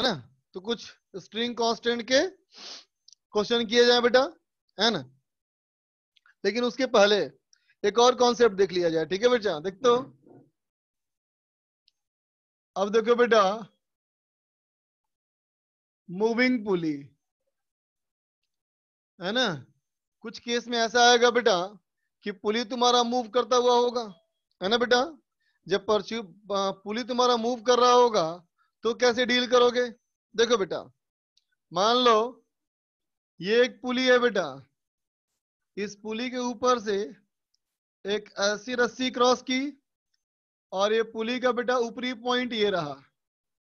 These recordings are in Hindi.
है ना तो कुछ स्ट्रिंग कांस्टेंट के क्वेश्चन किए जाए बेटा है ना लेकिन उसके पहले एक और कॉन्सेप्ट देख लिया जाए ठीक है बेटा देख तो अब देखो बेटा मूविंग पुली है ना कुछ केस में ऐसा आएगा बेटा कि पुली तुम्हारा मूव करता हुआ होगा है ना बेटा जब परचू पुली तुम्हारा मूव कर रहा होगा तो कैसे डील करोगे देखो बेटा मान लो ये एक पुली है बेटा इस पुली के ऊपर से एक ऐसी रस्सी क्रॉस की और ये पुली का बेटा ऊपरी पॉइंट ये रहा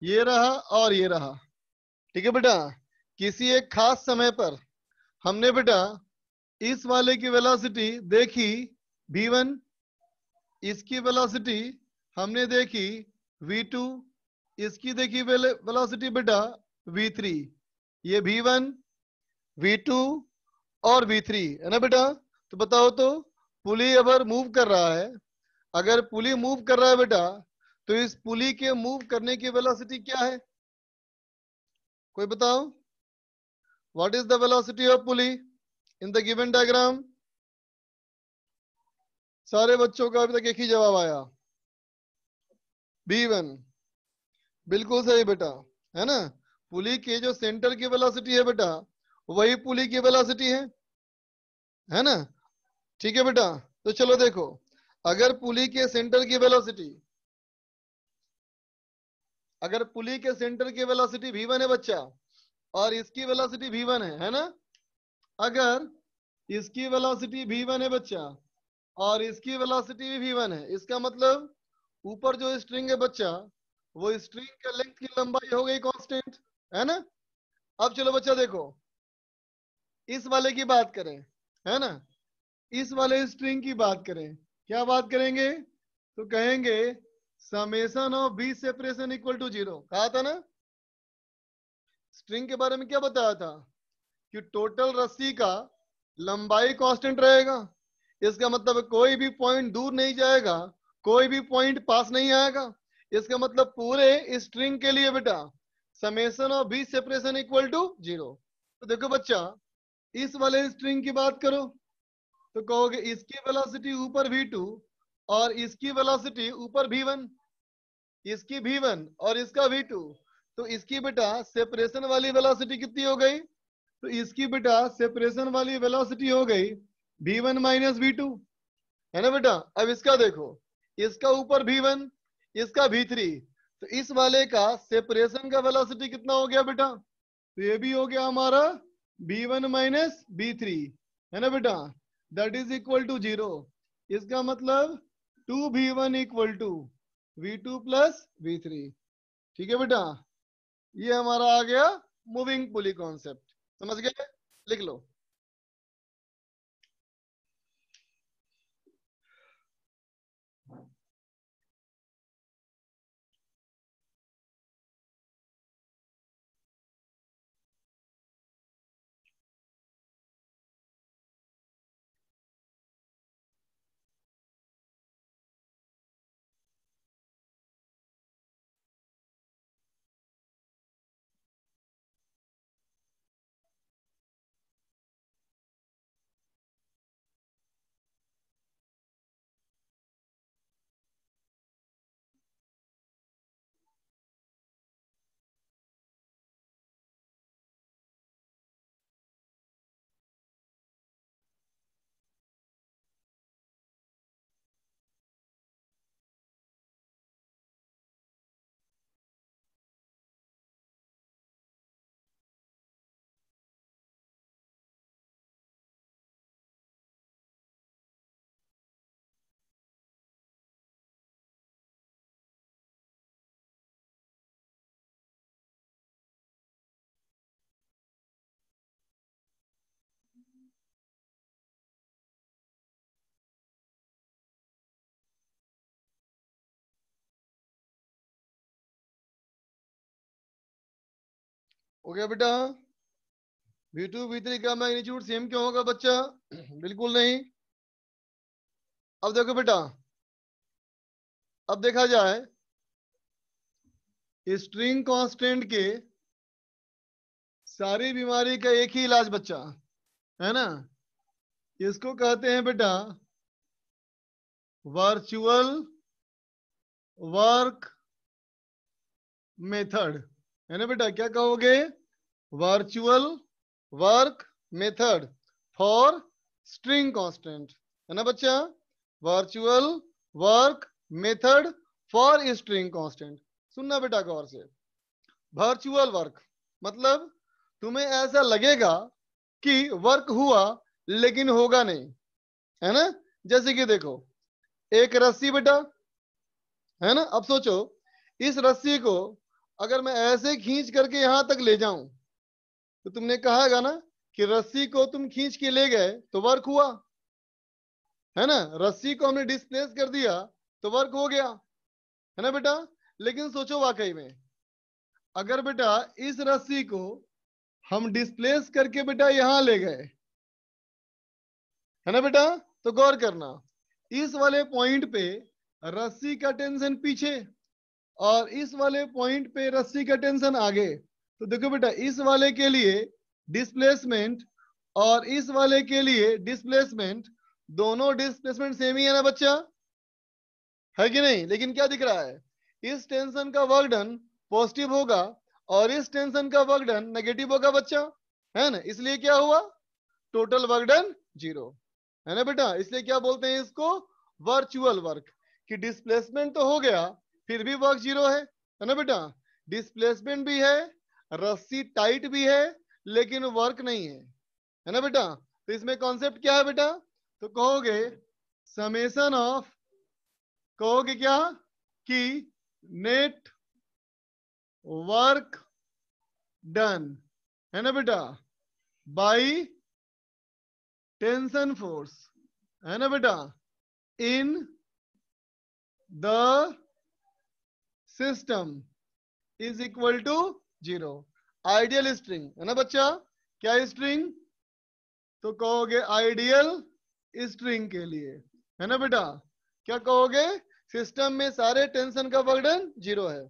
ये रहा और ये रहा ठीक है बेटा किसी एक खास समय पर हमने बेटा इस वाले की वेलोसिटी देखी वन इसकी वेलोसिटी हमने देखी वी टू इसकी देखिए वेलोसिटी बेटा v3 ये v1 v2 और v3 है ना बेटा तो बताओ तो पुली अगर मूव कर रहा है अगर पुली मूव कर रहा है बेटा तो इस पुली के मूव करने की वेलोसिटी क्या है कोई बताओ what is the velocity of pulley in the given diagram सारे बच्चों का अभी तक एक ही जवाब आया बी वन बिल्कुल सही बेटा है ना पुली के जो सेंटर की वेलोसिटी है बेटा वही पुली की वेलोसिटी है है ना ठीक है बेटा तो चलो देखो अगर पुली के सेंटर की वेलोसिटी अगर पुली के सेंटर की वेलोसिटी भी वन है बच्चा और इसकी वेलोसिटी भी वन है है ना अगर इसकी वेलोसिटी भी वन है बच्चा और इसकी वेलोसिटी भी भी वन है इसका मतलब ऊपर जो स्ट्रिंग है बच्चा वो स्ट्रिंग के लेंथ की लंबाई हो गई कांस्टेंट है ना अब चलो बच्चा देखो इस वाले की बात करें है ना इस वाले स्ट्रिंग की बात करें क्या बात करेंगे तो कहेंगे summation of B separation equal to zero कहा था ना स्ट्रिंग के बारे में क्या बताया था कि टोटल रस्सी का लंबाई कांस्टेंट रहेगा इसका मतलब कोई भी पॉइंट दूर नहीं जाएगा कोई भी पॉइंट पास नहीं आएगा इसका मतलब पूरे स्ट्रिंग के लिए बेटा summation of B separation equal to zero तो देखो बच्चा इस वाले स्ट्रिंग की बात करो तो कहोगे इसकी वेलोसिटी ऊपर भी टू और इसकी वेलोसिटी ऊपर वी वन इसकी भी वन और इसका भी टू तो इसकी बेटा सेपरेशन वाली वेलोसिटी कितनी हो गई तो इसकी बेटा सेपरेशन वाली वेलोसिटी हो गई भी वन माइनस भी टू है ना बेटा अब इसका देखो इसका ऊपर भी वन इसका भी थ्री तो इस वाले का सेपरेशन का वेलोसिटी कितना हो गया बेटा तो ये भी हो गया हमारा B one minus B three है ना बेटा that is equal to zero इसका मतलब two B one equal to V two plus V three ठीक है बेटा ये हमारा आ गया मूविंग पुली कॉन्सेप्ट समझ गए लिख लो हो गया बेटा वी टू वी थ्री का मैग्नीट्यूड सेम क्यों होगा बच्चा बिल्कुल नहीं अब देखो बेटा अब देखा जाए स्ट्रिंग कांस्टेंट के सारी बीमारी का एक ही इलाज बच्चा है ना इसको कहते हैं बेटा वर्चुअल वर्क मेथड है ना बेटा क्या कहोगे virtual work method for string constant है ना बच्चा virtual work method for string constant सुनना बेटा गौर से वर्चुअल वर्क मतलब तुम्हें ऐसा लगेगा कि वर्क हुआ लेकिन होगा नहीं है ना जैसे कि देखो एक रस्सी बेटा है ना अब सोचो इस रस्सी को अगर मैं ऐसे खींच करके यहां तक ले जाऊं तो तुमने कहा है ना कि रस्सी को तुम खींच के ले गए तो वर्क हुआ है ना रस्सी को हमने डिस्प्लेस कर दिया तो वर्क हो गया है ना बेटा लेकिन सोचो वाकई में अगर बेटा इस रस्सी को हम डिस्प्लेस करके बेटा यहां ले गए है ना बेटा तो गौर करना इस वाले पॉइंट पे रस्सी का टेंशन पीछे और इस वाले पॉइंट पे रस्सी का टेंशन आगे तो देखो बेटा इस वाले के लिए डिस्प्लेसमेंट और इस वाले के लिए डिस्प्लेसमेंट दोनों डिस्प्लेसमेंट सेम ही है ना बच्चा है कि नहीं लेकिन क्या दिख रहा है इस टेंशन का वर्क डन पॉजिटिव होगा और इस टेंशन का वर्क डन नेगेटिव होगा बच्चा है ना इसलिए क्या हुआ टोटल वर्क डन जीरो है ना बेटा इसलिए क्या बोलते हैं इसको वर्चुअल वर्क कि डिस्प्लेसमेंट तो हो गया फिर भी वर्क जीरो है है ना बेटा डिस्प्लेसमेंट भी है रस्सी टाइट भी है लेकिन वर्क नहीं है है ना बेटा तो इसमें कॉन्सेप्ट क्या है बेटा तो कहोगे समेशन ऑफ कहोगे क्या कि नेट वर्क डन है ना बेटा बाई टेंशन फोर्स है ना बेटा in the system is equal to zero ideal string है ना बच्चा क्या स्ट्रिंग तो कहोगे आइडियल स्ट्रिंग के लिए है ना बेटा क्या कहोगे सिस्टम में सारे टेंशन का वर्डन जीरो है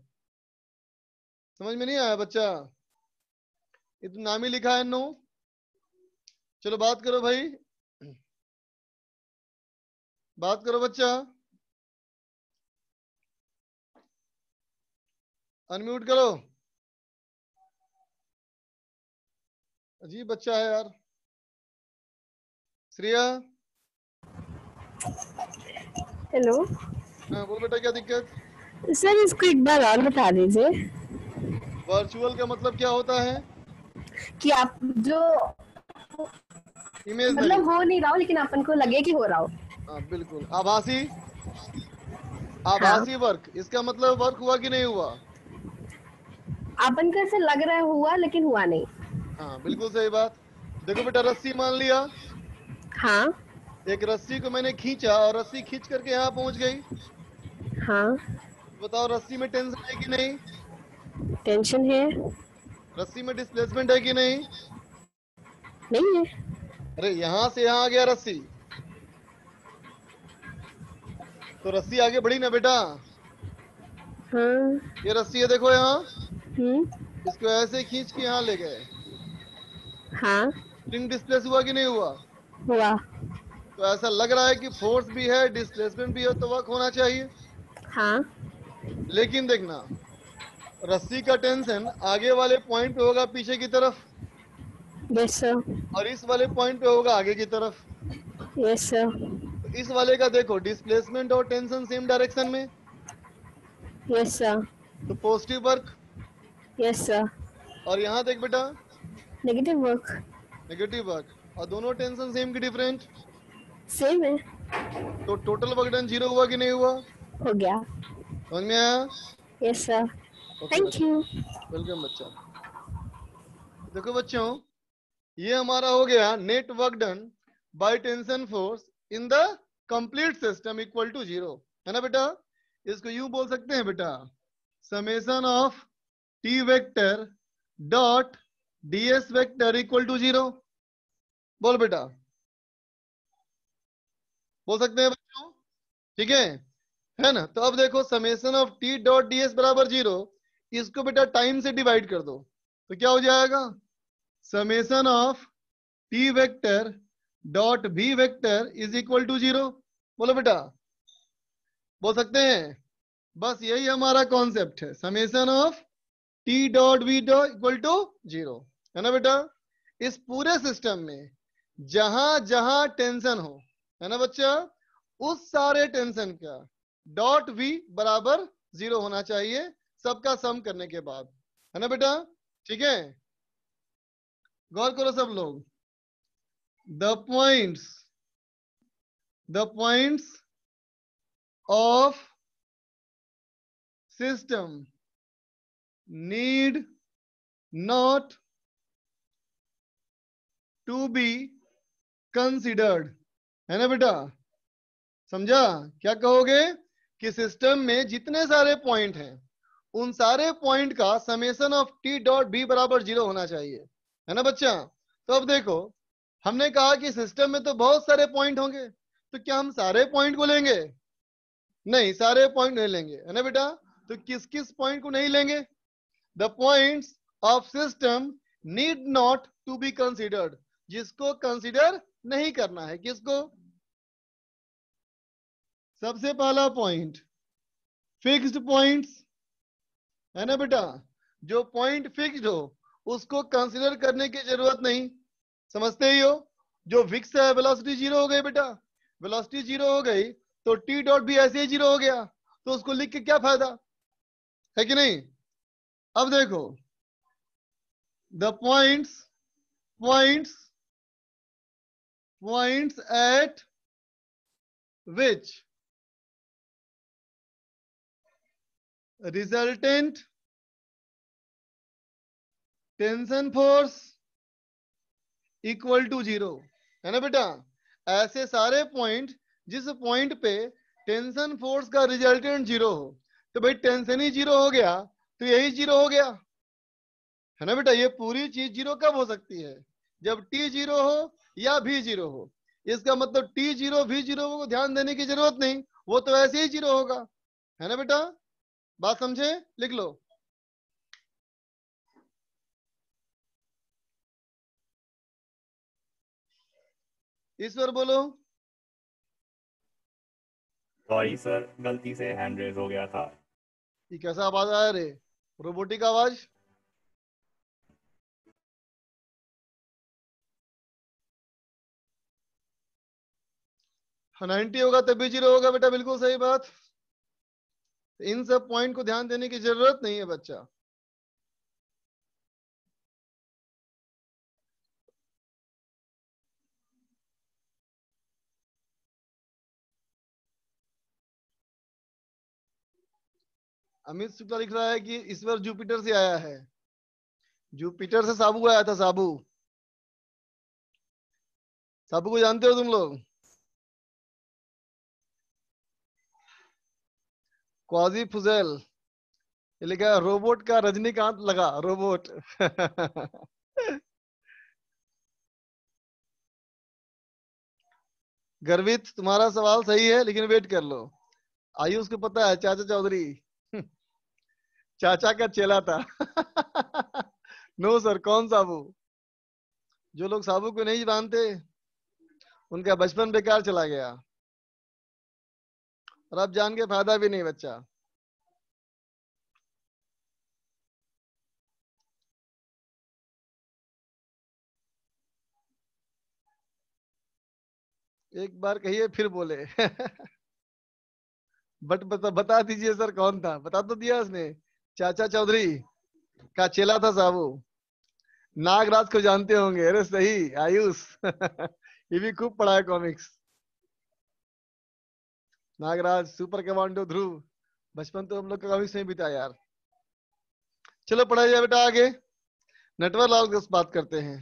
समझ में नहीं आया बच्चा इतना नाम ही लिखा है नो चलो बात करो भाई बात करो बच्चा अनम्यूट करो अजीब बच्चा है यार श्रिया हेलो हाँ बोल बेटा क्या दिक्कत सर इसको एक बार और बता दीजिए वर्चुअल का मतलब क्या होता है कि आप जो इमेज मतलब हो नहीं रहा हो लेकिन अपन को लगे कि हो रहा हो हाँ बिल्कुल आभासी आभासी हाँ। वर्क इसका मतलब वर्क हुआ कि नहीं हुआ अपन को ऐसे लग रहा है हुआ लेकिन हुआ नहीं हाँ बिल्कुल सही बात देखो बेटा रस्सी मान लिया हाँ एक रस्सी को मैंने खींचा और रस्सी खींच करके यहाँ पहुँच गई हाँ बताओ रस्सी में टेंशन है कि नहीं टेंशन है रस्सी में डिस्प्लेसमेंट है कि नहीं नहीं है अरे यहाँ से यहाँ आ गया रस्सी तो रस्सी आगे बढ़ी ना बेटा हाँ। ये रस्सी है देखो यहाँ हम्म। इसको ऐसे खींच के यहाँ ले गए हाँ डिस्प्लेस हुआ कि नहीं हुआ हुआ तो ऐसा लग रहा है कि फोर्स भी है डिस्प्लेसमेंट भी है तो वर्क होना चाहिए हाँ लेकिन देखना रस्सी का टेंशन आगे वाले पॉइंट पे होगा पीछे की तरफ यस सर और इस वाले पॉइंट पे होगा आगे की तरफ यस सर तो इस वाले का देखो डिस्प्लेसमेंट और टेंशन सेम डायरेक्शन में यस सर तो पॉजिटिव वर्क यस सर और यहाँ देख बेटा नेगेटिव वर्क नेगेटिव वर्क और दोनों टेंशन सेम की डिफरेंट सेम है तो टोटल वर्क डन जीरो हुआ कि नहीं हुआ हो गया समझ में आया yes sir thank you welcome बच्चा देखो बच्चों ये हमारा हो गया net work done by tension force in the complete system equal to zero है ना बेटा इसको यू बोल सकते हैं बेटा summation of T vector dot DS vector equal to zero बोल बेटा बोल सकते हैं बच्चों ठीक है है ना तो अब देखो summation of T dot DS बराबर जीरो इसको बेटा टाइम से डिवाइड कर दो तो क्या हो जाएगा summation of T vector dot B vector is equal to zero बोलो बेटा बोल सकते हैं बस यही हमारा कॉन्सेप्ट है summation of T dot B dot equal to zero है ना बेटा इस पूरे सिस्टम में जहां जहां टेंशन हो है ना बच्चा उस सारे टेंशन का डॉट वी बराबर जीरो होना चाहिए सबका सम करने के बाद है ना बेटा ठीक है गौर करो सब लोग the points the points of system need not to be considered है ना बेटा समझा क्या कहोगे कि सिस्टम में जितने सारे पॉइंट हैं उन सारे पॉइंट का summation of T dot B बराबर जीरो होना चाहिए है ना बच्चा तो अब देखो हमने कहा कि सिस्टम में तो बहुत सारे पॉइंट होंगे तो क्या हम सारे पॉइंट को लेंगे नहीं सारे पॉइंट नहीं लेंगे है ना बेटा तो किस किस पॉइंट को नहीं लेंगे the point of system need not to be considered जिसको कंसिडर नहीं करना है किसको सबसे पहला पॉइंट फिक्स्ड पॉइंट्स है ना बेटा जो पॉइंट फिक्स्ड हो उसको कंसिडर करने की जरूरत नहीं समझते ही हो जो फिक्स है वेलोसिटी जीरो हो गई बेटा वेलोसिटी जीरो हो गई तो टी डॉट भी ऐसे ही जीरो हो गया तो उसको लिख के क्या फायदा है कि नहीं अब देखो the points points points at which resultant tension force equal to zero है ना बेटा ऐसे सारे पॉइंट जिस पॉइंट पे टेंशन फोर्स का रिजल्टेंट जीरो हो तो भाई टेंशन ही जीरो हो गया तो यही जीरो हो गया है ना बेटा ये पूरी चीज जीरो कब हो सकती है जब टी जीरो हो या भी जीरो हो इसका मतलब टी जीरो भी जीरो को ध्यान देने की जरूरत नहीं वो तो ऐसे ही जीरो होगा है ना बेटा बात समझे लिख लो ईश्वर बोलो सॉरी सर गलती से हैंड रेज हो गया था ये कैसा आवाज आया रे रोबोटिक आवाज नाइन्टी होगा तभी तो जीरो होगा बेटा बिल्कुल सही बात इन सब पॉइंट को ध्यान देने की जरूरत नहीं है बच्चा अमित शुक्ला लिख रहा है कि इस बार जुपिटर से आया है जुपिटर से साबू आया था साबू साबू को जानते हो तुम लोग क्वाजी फुजेल ये लिखा रोबोट का रजनीकांत लगा रोबोट गर्वित तुम्हारा सवाल सही है लेकिन वेट कर लो आयुष को पता है चाचा चौधरी चाचा का चेला था नो सर कौन साबू जो लोग साबू को नहीं जानते उनका बचपन बेकार चला गया और अब जान के फायदा भी नहीं बच्चा एक बार कहिए फिर बोले बट बता, बता दीजिए सर कौन था बता तो दिया उसने चाचा चौधरी का चेला था साबू नागराज को जानते होंगे अरे सही आयुष ये भी खूब पढ़ा है comics Nagraj super commando Dhruv बचपन तो हम लोग का काफी सही बीता यार चलो पढ़ाई जाए बेटा आगे नटवर लाल की बात करते हैं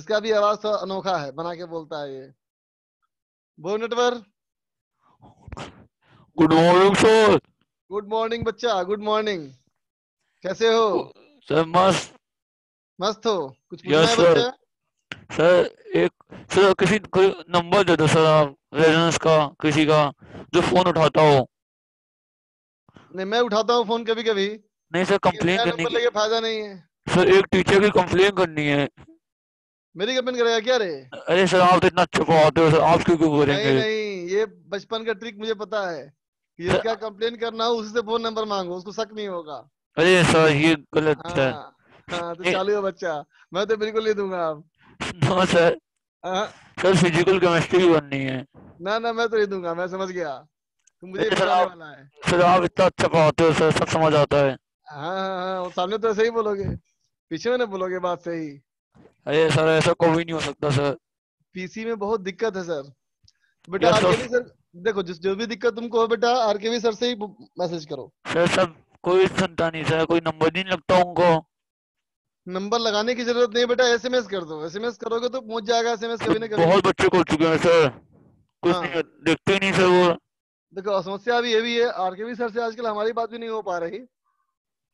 इसका भी आवाज थोड़ा अनोखा है बना के बोलता है ये बोल Natwar good morning sir good morning बच्चा गुड मॉर्निंग कैसे हो सर मस्त मस्त हो कुछ पूछना है बच्चा सर एक सर किसी कोई नंबर दे दो सर आप रेजोनेंस का किसी का जो फोन उठाता हो नहीं मैं उठाता हूँ फोन कभी कभी नहीं सर कंप्लेन करने की फायदा नहीं है सर एक टीचर की कंप्लेन करनी है मेरी कंप्लेन करेगा क्या रे अरे सर आप तो इतना अच्छा पढ़ाते हो सर आप क्यों क्यों बोलेंगे नहीं, नहीं ये बचपन का ट्रिक मुझे पता है कि सर... क्या कंप्लेन करना हो उसी से फोन नंबर मांगो उसको शक नहीं होगा अरे सर ये गलत हाँ, है हाँ, हाँ तो चालू है बच्चा मैं तो बिल्कुल नहीं दूंगा आप हाँ, सर हाँ। सर फिजिकल केमिस्ट्री बननी है ना ना मैं तो नहीं दूंगा मैं समझ गया तुम मुझे वाला है सर आप इतना अच्छा पढ़ाते हो सर सब समझ आता है हाँ हाँ, हाँ सामने तो ऐसे ही बोलोगे पीछे में ना बोलोगे बात सही अरे सर ऐसा कोई नहीं हो सकता सर पीसी में बहुत दिक्कत है सर बेटा आरकेवी सर देखो जिस जो भी दिक्कत तुमको हो बेटा आरकेवी सर से ही मैसेज करो सर सब कोई सुनता नहीं सर कोई नंबर नहीं लगता उनको नंबर लगाने की जरूरत नहीं बेटा एसएमएस कर दो एसएमएस करोगे तो पहुंच जाएगा एसएमएस कभी ना कभी बहुत बच्चे खोल चुके हैं सर कुछ हाँ। नहीं देखते नहीं सर वो देखो समस्या अभी ये भी है आरकेवी सर से आजकल हमारी बात भी नहीं हो पा रही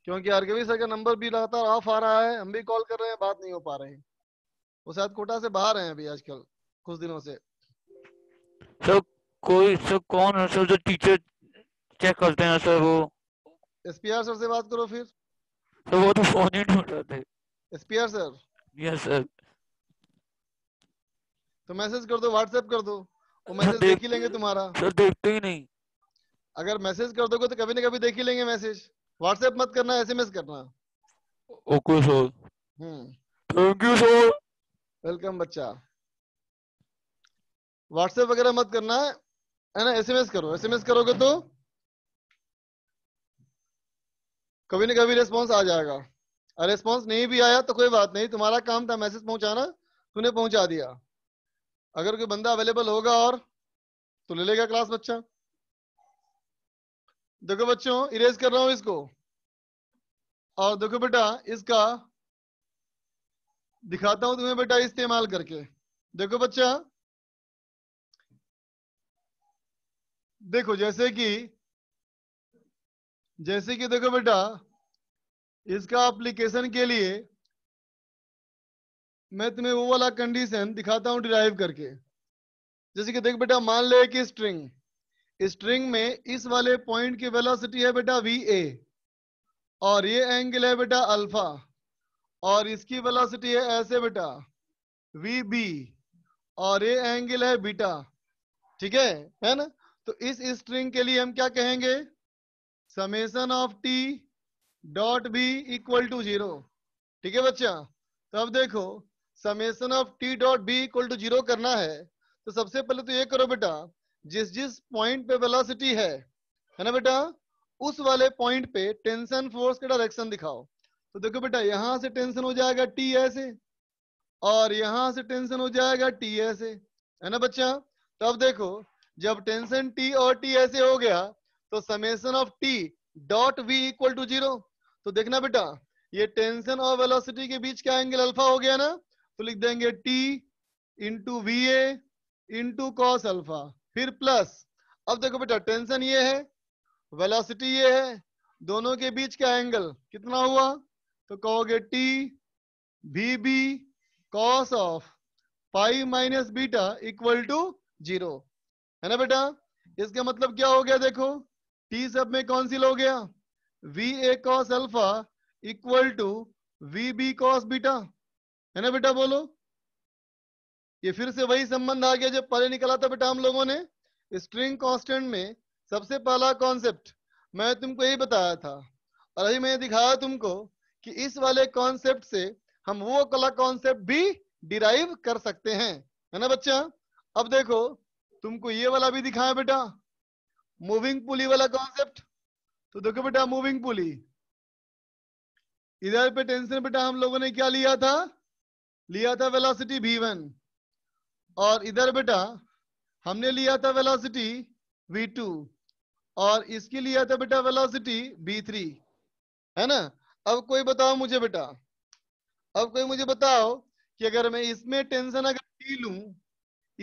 क्योंकि आरकेवी सर का नंबर भी लगातार ऑफ आ रहा है हम भी कॉल कर रहे हैं बात नहीं हो पा रही वो शायद कोटा से बाहर हैं अभी आजकल कुछ दिनों से सर कोई सर कौन है सर जो टीचर चेक करते हैं सर वो एसपीआर सर से बात करो फिर सर वो तो फोन ही नहीं उठाते एसपीआर सर यस सर तो मैसेज कर दो व्हाट्सएप कर दो वो मैसेज देख ही लेंगे तुम्हारा सर देखते ही नहीं अगर मैसेज कर दोगे तो कभी ना कभी देख ही लेंगे मैसेज व्हाट्सएप मत करना एसएमएस करना okay sir thank you sir welcome बच्चा व्हाट्सएप वगैरह मत करना है ना एसएमएस करो एसएमएस करोगे तो कभी ना कभी रेस्पॉन्स आ जाएगा और रेस्पॉन्स नहीं भी आया तो कोई बात नहीं तुम्हारा काम था मैसेज पहुंचाना तूने पहुंचा दिया अगर कोई बंदा अवेलेबल होगा और तो ले लेगा क्लास बच्चा देखो बच्चों इरेज कर रहा हूं इसको और देखो बेटा इसका दिखाता हूं तुम्हें बेटा इस्तेमाल करके देखो बच्चा देखो जैसे कि जैसे कि देखो बेटा इसका एप्लीकेशन के लिए मैं तुम्हें वो वाला कंडीशन दिखाता हूँ डिराइव करके जैसे कि देख बेटा मान ले कि स्ट्रिंग स्ट्रिंग में इस वाले पॉइंट की वेलोसिटी है बेटा वी ए और ये एंगल है बेटा अल्फा और इसकी वेलोसिटी है ऐसे बेटा वी बी और ये एंगल है बीटा ठीक है है ना तो इस स्ट्रिंग के लिए हम क्या कहेंगे summation of T dot B equal to zero ठीक है बच्चा तो अब देखो summation of T dot B equal to zero करना है तो सबसे पहले तो ये करो बेटा जिस जिस पॉइंट पे वेलोसिटी है है ना बेटा उस वाले पॉइंट पे टेंशन फोर्स का डायरेक्शन दिखाओ तो देखो बेटा यहां से टेंशन हो जाएगा टी ऐसे और यहां से टेंशन हो जाएगा टी ऐसे है ना बच्चा तो अब देखो जब टेंशन टी और टी ऐसे हो गया तो summation of T dot V equal to zero तो देखना बेटा ये टेंशन और वेलोसिटी के बीच का एंगल अल्फा हो गया ना तो लिख देंगे T into V A into cos alpha फिर प्लस अब देखो बेटा टेंशन ये है वेलोसिटी ये है दोनों के बीच का एंगल कितना हुआ तो कहोगे T V B cos of pi minus beta equal to zero है ना बेटा इसका मतलब क्या हो गया देखो टी सब में कौन सी हो गया V A cos alpha equal to V B cos beta है ना बेटा बोलो ये फिर से वही संबंध आ गया जब पहले निकला था बेटा हम लोगों ने स्ट्रिंग कांस्टेंट में सबसे पहला कॉन्सेप्ट मैं तुमको यही बताया था और अभी मैंने दिखाया तुमको कि इस वाले कॉन्सेप्ट से हम वो कला कॉन्सेप्ट भी डिराइव कर सकते हैं है ना बच्चा अब देखो तुमको ये वाला भी दिखाया बेटा मूविंग पुली वाला कॉन्सेप्ट तो देखो बेटा मूविंग पुली इधर पे टेंशन बेटा हम लोगों ने क्या लिया था लिया था वेलोसिटी वी वन और इधर बेटा हमने लिया था वेलोसिटी वी टू और इसकी लिया था बेटा वेलोसिटी वी थ्री है ना अब कोई बताओ मुझे बेटा अब कोई मुझे बताओ कि अगर मैं इसमें टेंशन अगर टी लू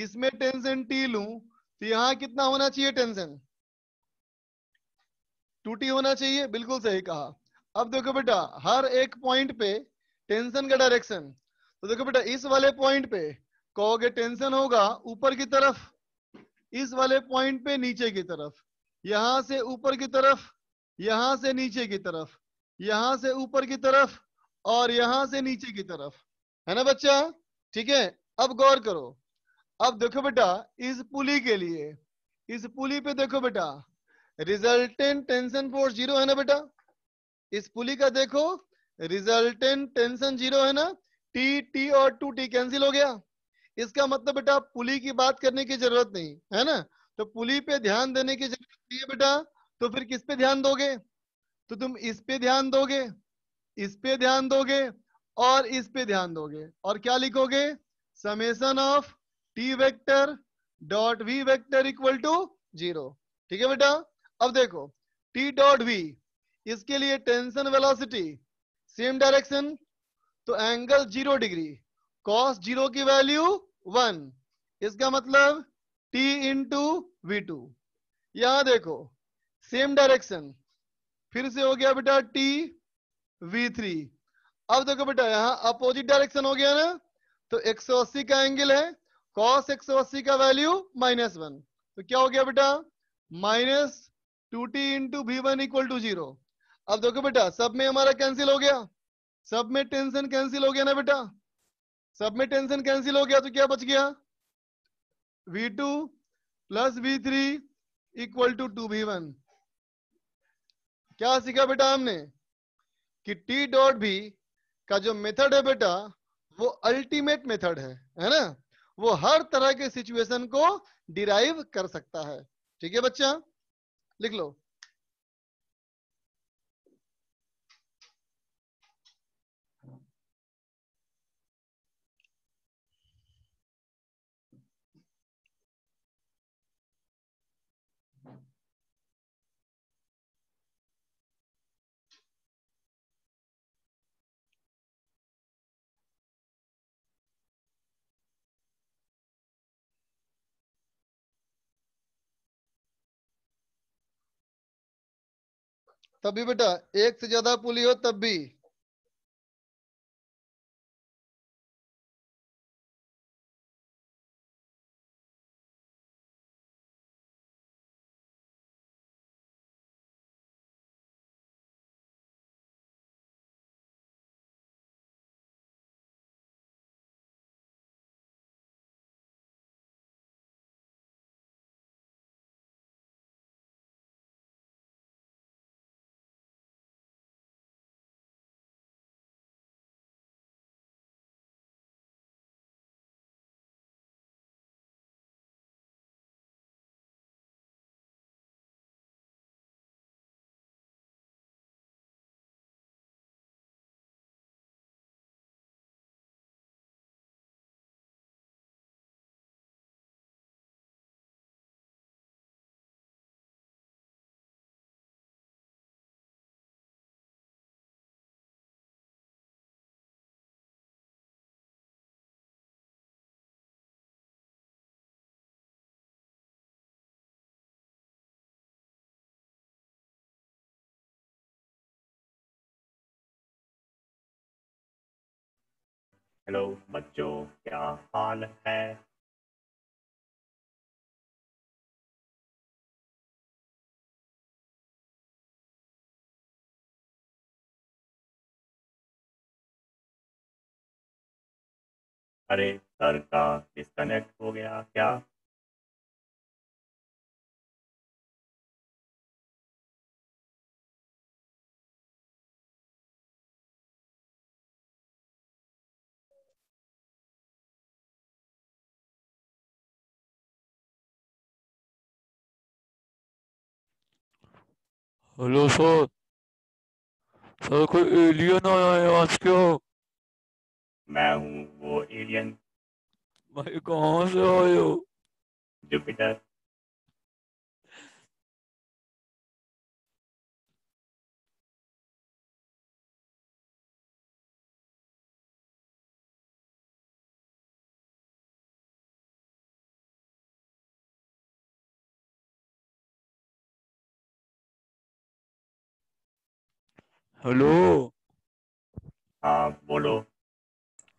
इसमें टेंशन टी लू तो यहां कितना होना चाहिए टेंशन टू टी होना चाहिए बिल्कुल सही कहा अब देखो बेटा हर एक पॉइंट पे टेंशन का डायरेक्शन तो देखो बेटा इस वाले पॉइंट पे कहोगे टेंशन होगा ऊपर की तरफ इस वाले पॉइंट पे नीचे की तरफ यहां से ऊपर की तरफ यहां से नीचे की तरफ यहां से ऊपर की तरफ और यहां से नीचे की तरफ है ना बच्चा ठीक है अब गौर करो अब देखो बेटा इस पुली के लिए इस पुली पे देखो बेटा रिजल्टेंट टेंशन फोर्स जीरो है ना बेटा इस पुली का देखो रिजल्टेंट टेंशन जीरो है ना टी टी और टू टी कैंसिल हो गया इसका मतलब बेटा पुली की बात करने की जरूरत नहीं है ना तो पुली पे ध्यान देने की जरूरत नहीं है बेटा तो फिर किस पे ध्यान दोगे तो तुम इस पे ध्यान दोगे इस पे ध्यान दोगे और इस पे ध्यान दोगे और क्या लिखोगे summation of T vector dot V vector equal to zero ठीक है बेटा अब देखो टी डॉट वी इसके लिए टेंशन वेलोसिटी सेम डायरेक्शन तो angle zero degree cos zero की वैल्यू वन इसका मतलब टी इंटू वी टू यहां देखो सेम डायरेक्शन फिर से हो गया बेटा टी वी थ्री अब देखो बेटा यहां अपोजिट डायरेक्शन हो गया ना तो 180 का एंगल है कॉस 180 का वैल्यू माइनस वन तो क्या हो गया बेटा minus two T into V one equal to zero अब देखो बेटा सब में हमारा कैंसिल हो गया सब में टेंशन कैंसिल हो गया ना बेटा सब में टेंशन कैंसिल हो गया तो क्या बच गया v2 two plus V three equal to two two V one सीखा बेटा हमने कि टी डॉट भी का जो मेथड है बेटा वो अल्टीमेट मेथड है है ना वो हर तरह के सिचुएशन को डिराइव कर सकता है ठीक है बच्चा लिख लो तभी बेटा एक से ज्यादा पुली हो तब भी हेलो बच्चों क्या हाल है अरे सर का डिस्कनेक्ट हो गया क्या हेलो सर सर कोई एलियन आया है आज क्यों मैं हूँ वो एलियन भाई कहाँ से आए हो जुपिटर हेलो हाँ बोलो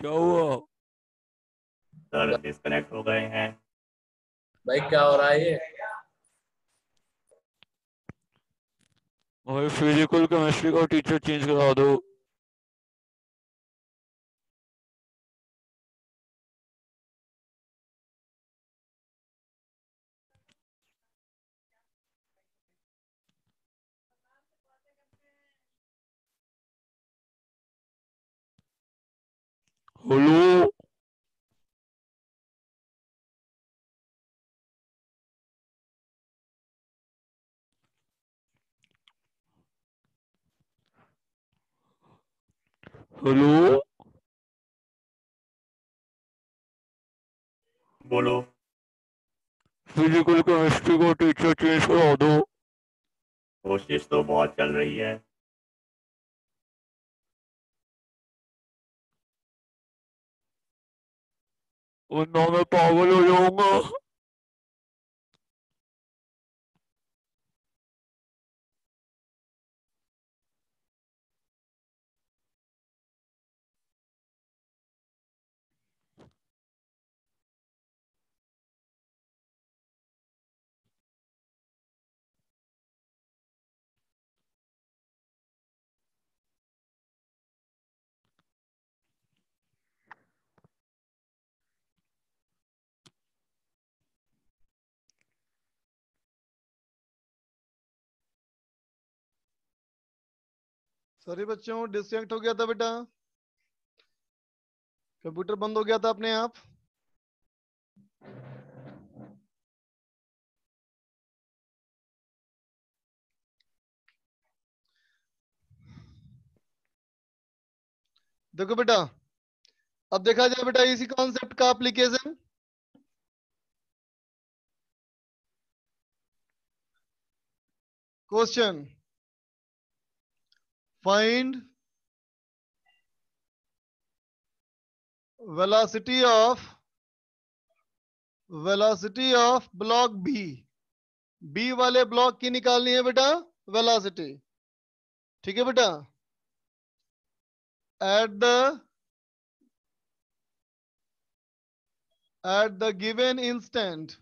क्या हुआ सर डिस्कनेक्ट हो गए हैं भाई क्या हो रहा है ये भाई फिजिकल केमिस्ट्री का टीचर चेंज करा दो Hello हेलो बोलो फिजिकल केमिस्ट्री को टीचर चेंज करा दो कोशिश तो बहुत चल रही है Un nome Paolo Lungo. Sorry बच्चों डिस्कनेक्ट हो गया था बेटा कंप्यूटर बंद हो गया था अपने आप देखो बेटा अब देखा जाए बेटा इसी कॉन्सेप्ट का application question find velocity of velocity of block B B wale block ki nikalni hai beta velocity theek hai beta at the at the given instant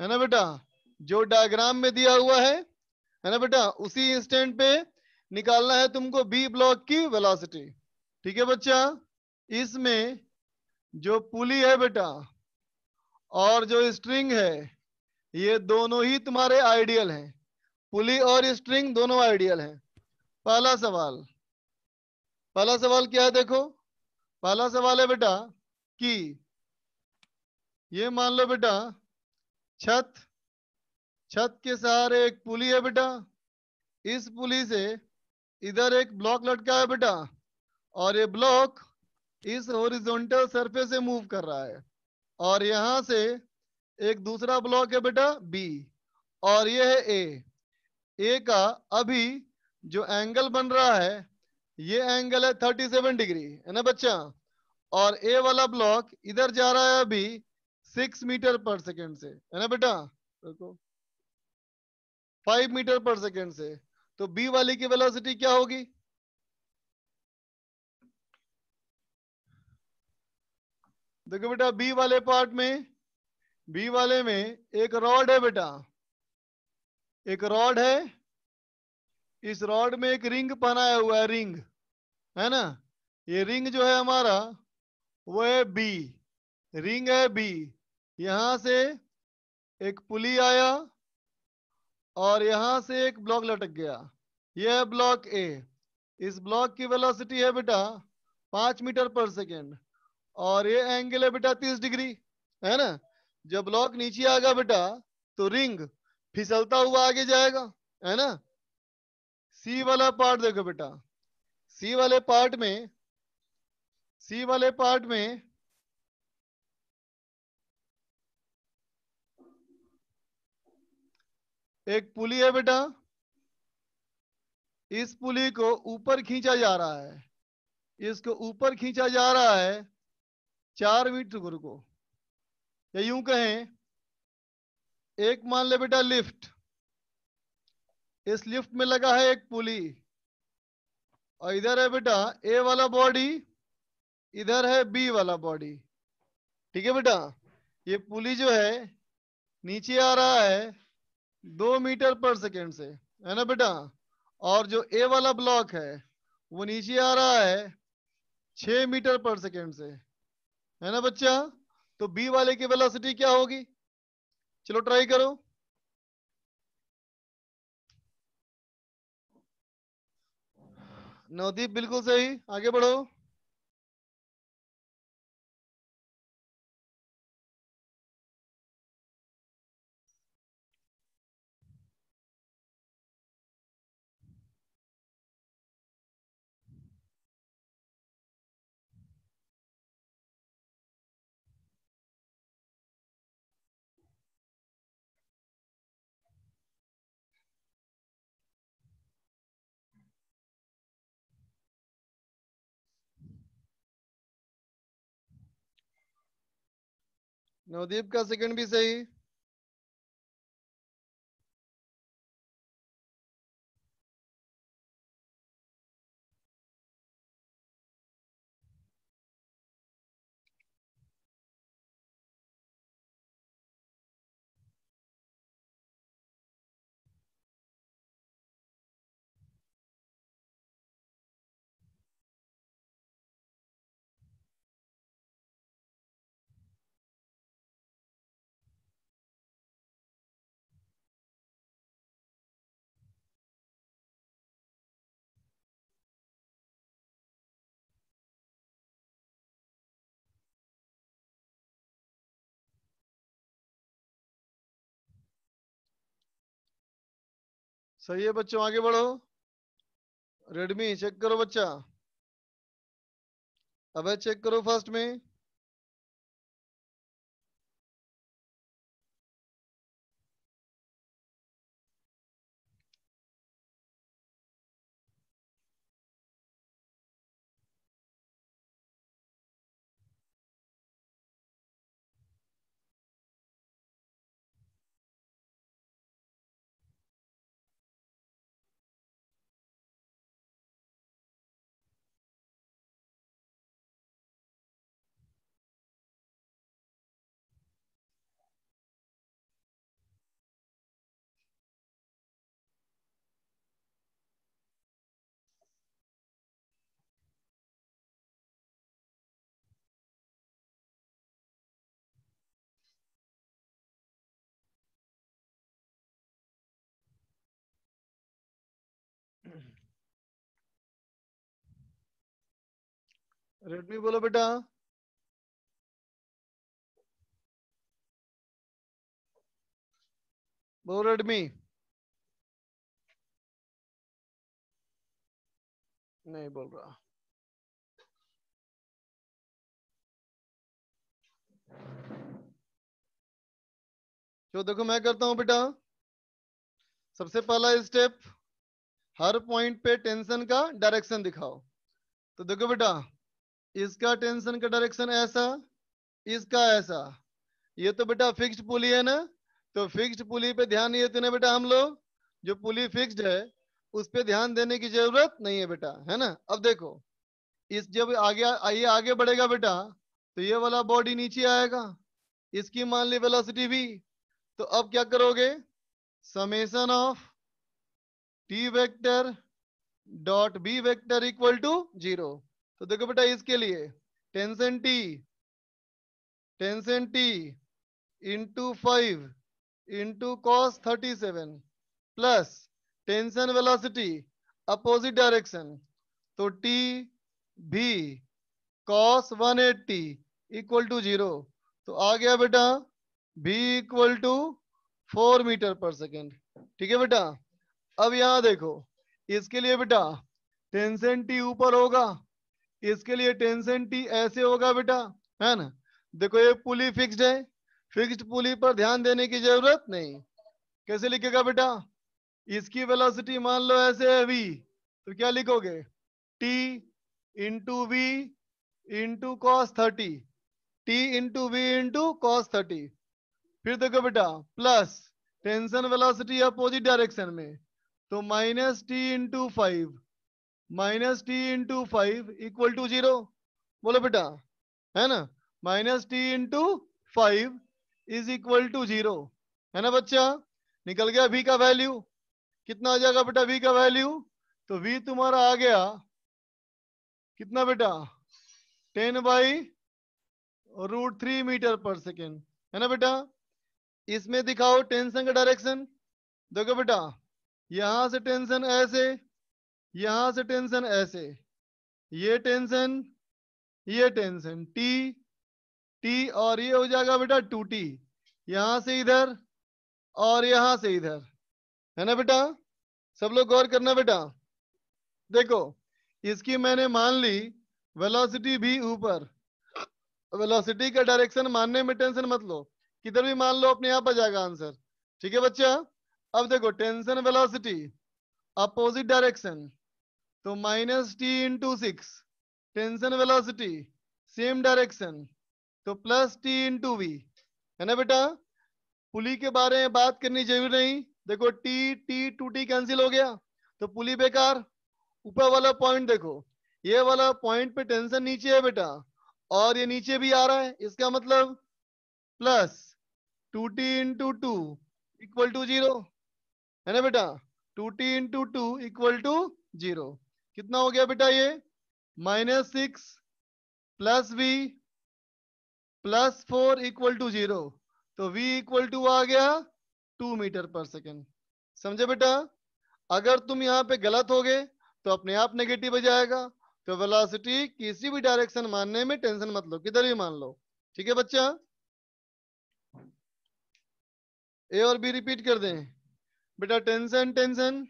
है ना बेटा जो डायग्राम में दिया हुआ है है ना बेटा उसी इंस्टेंट पे निकालना है तुमको बी ब्लॉक की वेलोसिटी ठीक है बच्चा इसमें जो पुली है बेटा और जो स्ट्रिंग है ये दोनों ही तुम्हारे आइडियल हैं पुली और स्ट्रिंग दोनों आइडियल हैं पहला सवाल पहला सवाल क्या है देखो पहला सवाल है बेटा कि ये मान लो बेटा छत छत के सहारे एक पुली है बेटा इस पुली से इधर एक ब्लॉक लटका है बेटा और ये ब्लॉक इस ओरिजोनटल सरफेस से मूव कर रहा है और यहां से एक दूसरा ब्लॉक है बेटा बी और ये है ए ए का अभी जो एंगल बन रहा है ये एंगल है 37 डिग्री है ना बच्चा और ए वाला ब्लॉक इधर जा रहा है अभी सिक्स मीटर पर सेकेंड से है ना बेटा देखो फाइव मीटर पर सेकेंड से तो बी वाले की वेलोसिटी क्या होगी देखो बेटा बी वाले पार्ट में बी वाले में एक रॉड है बेटा एक रॉड है इस रॉड में एक रिंग पहनाया हुआ है रिंग है ना ये रिंग जो है हमारा वो है बी रिंग है बी यहां से एक पुली आया और यहां से एक ब्लॉक लटक गया यह ब्लॉक ए इस ब्लॉक की वेलोसिटी है बेटा पांच मीटर पर सेकेंड और ये एंगल है बेटा तीस डिग्री है ना जब ब्लॉक नीचे आगा बेटा तो रिंग फिसलता हुआ आगे जाएगा है ना सी वाला पार्ट देखो बेटा सी वाले पार्ट में सी वाले पार्ट में एक पुली है बेटा इस पुली को ऊपर खींचा जा रहा है इसको ऊपर खींचा जा रहा है चार मीटर को या यूं कहें एक मान ले बेटा लिफ्ट इस लिफ्ट में लगा है एक पुली और इधर है बेटा ए वाला बॉडी इधर है बी वाला बॉडी ठीक है बेटा ये पुली जो है नीचे आ रहा है दो मीटर पर सेकेंड से है ना बेटा और जो ए वाला ब्लॉक है वो नीचे आ रहा है छ मीटर पर सेकेंड से है ना बच्चा तो बी वाले की वेलोसिटी क्या होगी चलो ट्राई करो नवदीप बिल्कुल सही आगे बढ़ो नवदीप का सेकंड भी सही सही है बच्चों आगे बढ़ो रेडमी चेक करो बच्चा अब चेक करो फर्स्ट में रेडमी बोलो बेटा बोलो रेडमी नहीं बोल रहा जो देखो मैं करता हूं बेटा सबसे पहला स्टेप हर पॉइंट पे टेंशन का डायरेक्शन दिखाओ तो देखो बेटा इसका टेंशन का डायरेक्शन ऐसा इसका ऐसा ये तो बेटा फिक्स्ड पुली है ना तो फिक्स्ड पुली पे ध्यान नहीं देते ना बेटा हम लोग जो पुली फिक्स्ड है उस पर ध्यान देने की जरूरत नहीं है बेटा है ना अब देखो इस जब आगे ये आगे बढ़ेगा बेटा तो ये वाला बॉडी नीचे आएगा इसकी मान ली वेलोसिटी भी तो अब क्या करोगे summation of T vector dot B vector equal to zero तो देखो बेटा इसके लिए tension T tension T into five into cos thirty seven plus tension velocity opposite direction तो टी भी cos one eighty equal to zero तो आ गया बेटा भी इक्वल टू फोर मीटर पर सेकेंड ठीक है बेटा अब यहां देखो इसके लिए बेटा टेंशन टी ऊपर होगा इसके लिए टेंशन टी ऐसे होगा बेटा है ना देखो ये पुली फिक्स्ड है फिक्स्ड पुली पर ध्यान देने की जरूरत नहीं कैसे लिखेगा बेटा इसकी वेलोसिटी मान लो ऐसे है वी तो क्या लिखोगे T into V into cos thirty T into V into cos thirty फिर देखो बेटा plus tension velocity opposite direction में तो minus T into five minus T into five equal to zero बोलो बेटा है ना minus T into five is equal to zero है ना बच्चा निकल गया वी का वैल्यू कितना आ जाएगा बेटा वी का वैल्यू तो वी तुम्हारा आ गया कितना बेटा ten by root three meter पर सेकेंड है ना बेटा इसमें दिखाओ टेंशन का डायरेक्शन देखो बेटा यहां से टेंशन ऐसे यहां से टेंशन ऐसे ये टेंशन ये टेंशन टी टी और ये हो जाएगा बेटा टू टी यहां से इधर और यहां से इधर है ना बेटा सब लोग गौर करना बेटा देखो इसकी मैंने मान ली वेलोसिटी भी ऊपर वेलोसिटी का डायरेक्शन मानने में टेंशन मत लो किधर भी मान लो अपने यहां पर जाएगा आंसर ठीक है बच्चा अब देखो टेंशन वेलोसिटी अपोजिट डायरेक्शन तो minus T into six tension velocity same direction तो प्लस टी इंटू वी है ना बेटा पुली के बारे में बात करनी जरूरी नहीं देखो T T two T cancel हो गया तो पुली बेकार ऊपर वाला पॉइंट देखो ये वाला पॉइंट पे टेंशन नीचे है बेटा और ये नीचे भी आ रहा है इसका मतलब plus two T into two equal to zero है ना बेटा two T into two equal to zero कितना हो गया बेटा ये minus six plus V plus four equal to zero तो v इक्वल टू आ गया टू मीटर पर सेकेंड समझे बेटा अगर तुम यहां पे गलत हो गए तो अपने आप नेगेटिव हो जाएगा तो वेलोसिटी किसी भी डायरेक्शन मानने में टेंशन मत लो किधर भी मान लो ठीक है बच्चा ए और बी रिपीट कर दें बेटा tension tension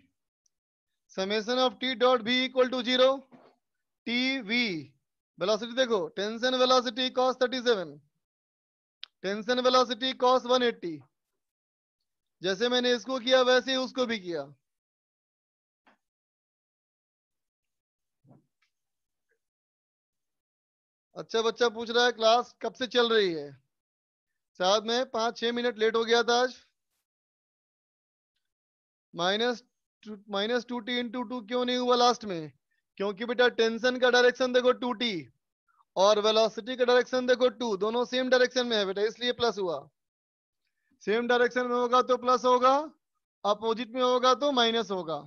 summation of T dot V equal to zero T V velocity देखो tension velocity cos 37 tension velocity cos 180 जैसे मैंने इसको किया वैसे ही उसको भी किया अच्छा बच्चा पूछ रहा है क्लास कब से चल रही है साथ में पांच छह मिनट लेट हो गया था आज minus minus two T into two क्यों नहीं हुआ लास्ट में क्योंकि बेटा टेंशन का डायरेक्शन देखो टू टी और वेलोसिटी का डायरेक्शन देखो टू दोनों सेम डायरेक्शन में है बेटा इसलिए प्लस हुआ सेम डायरेक्शन में होगा तो प्लस होगा अपोजिट में होगा तो माइनस होगा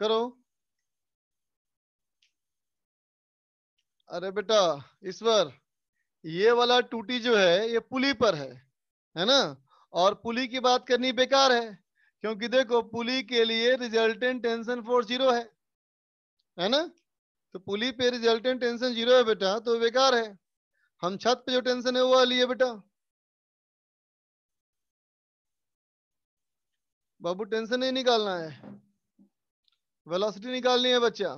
करो अरे बेटा ईश्वर ये वाला टूटी जो है ये पुली पर है है ना और पुली की बात करनी बेकार है क्योंकि देखो पुली के लिए रिजल्टेंट टेंशन फोर जीरो है है ना तो पुली पे रिजल्टेंट टेंशन जीरो है बेटा तो बेकार है हम छत पे जो टेंशन है वो लिए बेटा बाबू टेंशन नहीं निकालना है वेलोसिटी निकालनी है बच्चा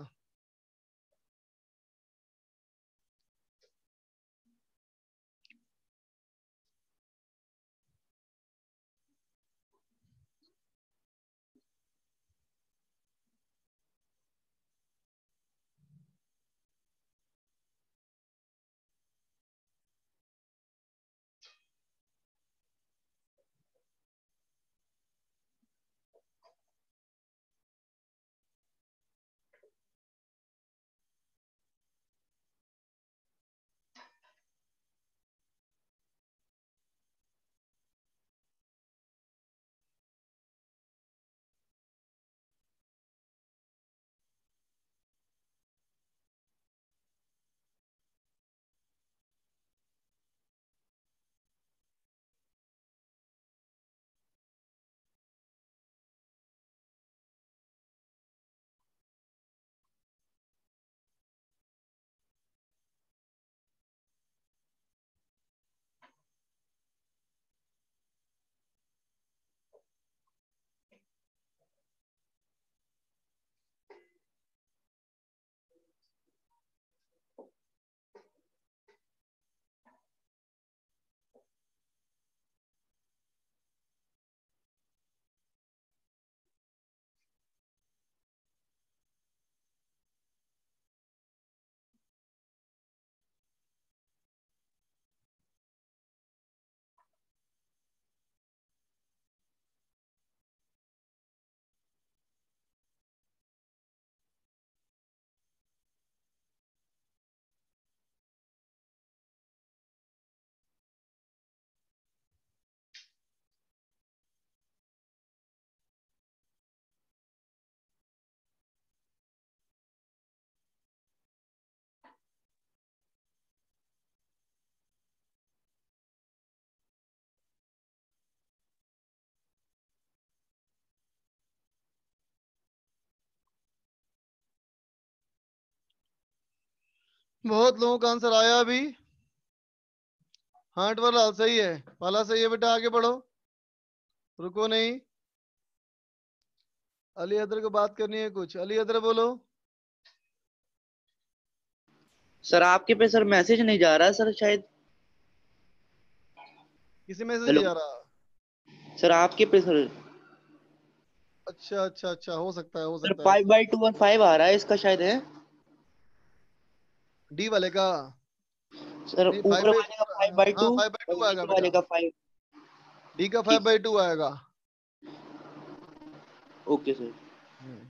बहुत लोगों का आंसर आया अभी हाँ टवर लाल सही है पाला सही है बेटा आगे बढ़ो रुको नहीं अली अदर को बात करनी है कुछ अली अदर बोलो सर आपके पे सर मैसेज नहीं जा रहा सर शायद किसी मैसेज नहीं जा रहा सर आपके पे सर अच्छा अच्छा अच्छा हो सकता है हो सकता है five by two one five आ रहा है इसका शायद है डी वाले का सर ऊपर वाले का 5 by 2 हाँ, 5 by 2 आएगा वाले का 5 डी का 5 by 2 आएगा ओके सर हम्म।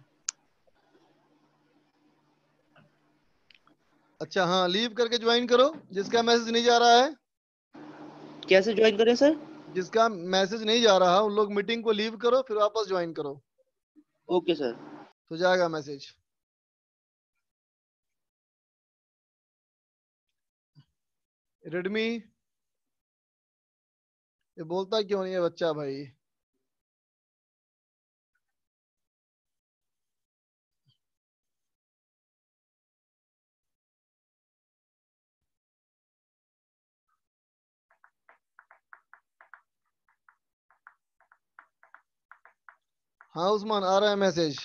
अच्छा हाँ लीव करके ज्वाइन करो जिसका मैसेज नहीं जा रहा है कैसे ज्वाइन करें सर जिसका मैसेज नहीं जा रहा उन लोग मीटिंग को लीव करो फिर वापस ज्वाइन करो ओके सर तो जाएगा मैसेज रेडमी ये बोलता क्यों नहीं है बच्चा भाई हाँ उस्मान आ रहा है मैसेज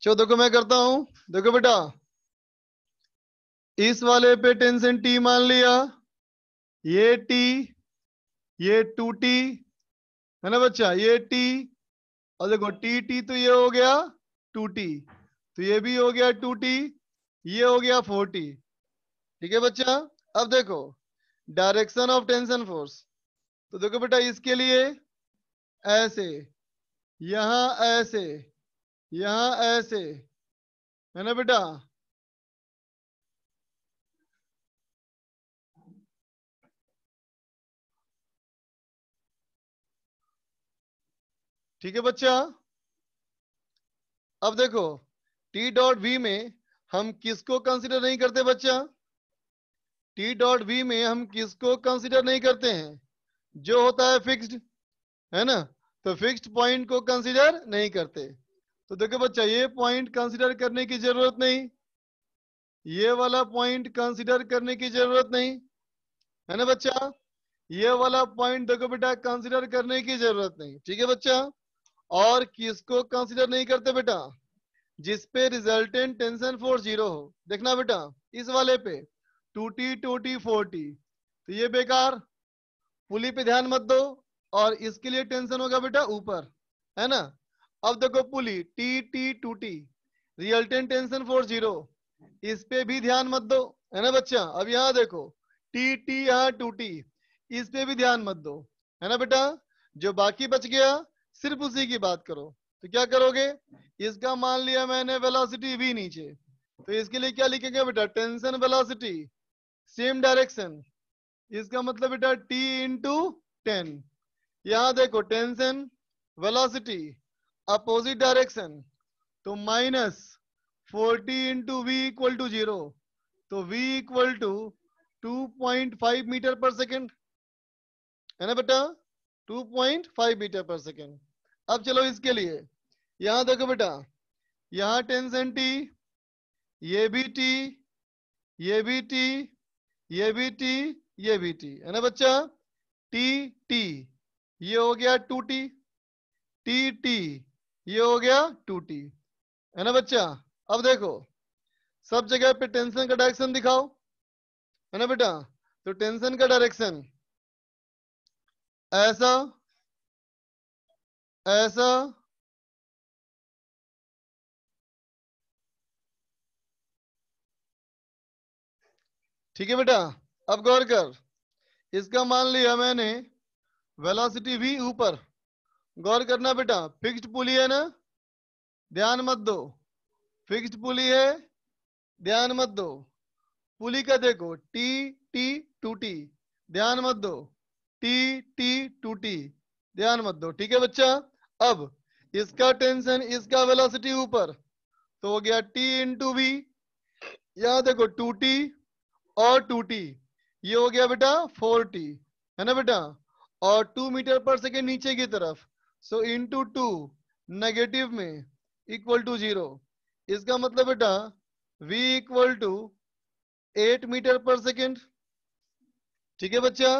चलो देखो मैं करता हूं देखो बेटा इस वाले पे टेंशन टी मान लिया ये टी ये टू टी है ना बच्चा ये टी और देखो टी टी तो ये हो गया टू टी तो ये भी हो गया टू टी ये हो गया फोर टी ठीक है बच्चा अब देखो डायरेक्शन ऑफ टेंशन फोर्स तो देखो बेटा इसके लिए ऐसे यहां ऐसे यहां ऐसे है ना बेटा ठीक है बच्चा अब देखो टी डॉट वी में हम किसको कंसिडर नहीं करते बच्चा टी डॉट वी में हम किसको कंसिडर नहीं करते हैं जो होता है फिक्स्ड है ना तो फिक्स्ड पॉइंट को कंसीडर नहीं करते तो देखो बच्चा ये पॉइंट कंसीडर करने की जरूरत नहीं ये वाला पॉइंट कंसीडर करने की जरूरत नहीं है ना बच्चा ये वाला पॉइंट देखो बेटा कंसीडर करने की जरूरत नहीं ठीक है बच्चा और किसको कंसीडर नहीं करते बेटा जिसपे रिजल्टेंट टेंशन फोर्स जीरो हो देखना बेटा इस वाले पे टूटी टूटी फोर्टी तो ये बेकार पुली पे ध्यान मत दो और इसके लिए टेंशन होगा बेटा ऊपर है ना अब देखो pulley T T two T resultant tension force zero इस पे भी ध्यान मत दो है ना बच्चा अब यहाँ देखो टी टी यहाँ टू टी इस पे भी ध्यान मत दो है ना बेटा जो बाकी बच गया सिर्फ उसी की बात करो तो क्या करोगे इसका मान लिया मैंने वेलोसिटी भी नीचे तो इसके लिए क्या लिखेंगे बेटा टेंशन वेलोसिटी सेम डायरेक्शन इसका मतलब बेटा t इंटू टेन यहां देखो टेंशन वेलोसिटी अपोजिट डायरेक्शन तो minus forty into V equal to zero तो v इक्वल टू 2.5 मीटर पर सेकेंड है ना बेटा 2.5 मीटर पर सेकेंड अब चलो इसके लिए यहां देखो बेटा यहां टेंशन टी ये भी टी ये भी टी ये भी टी ये भी टी है ना बच्चा टी टी ये हो गया टू टी टी टी ये हो गया टू टी है ना बच्चा अब देखो सब जगह पे टेंशन का डायरेक्शन दिखाओ है ना बेटा तो टेंशन का डायरेक्शन ऐसा ऐसा ठीक है बेटा अब गौर कर इसका मान लिया मैंने वेलोसिटी भी ऊपर गौर करना बेटा फिक्स्ड पुली है ना ध्यान मत दो फिक्स्ड पुली है ध्यान मत दो पुली का देखो टी टी टू टी ध्यान मत दो टी टी टू टी ध्यान मत दो ठीक है बच्चा अब इसका टेंशन इसका वेलोसिटी ऊपर तो हो गया टी इंटू भी यहां देखो टू टी और टू टी ये हो गया बेटा फोर टी है ना बेटा और टू मीटर पर सेकेंड नीचे की तरफ so into two negative में इक्वल टू जीरो इसका मतलब बेटा v equal to eight meter पर सेकेंड ठीक है बच्चा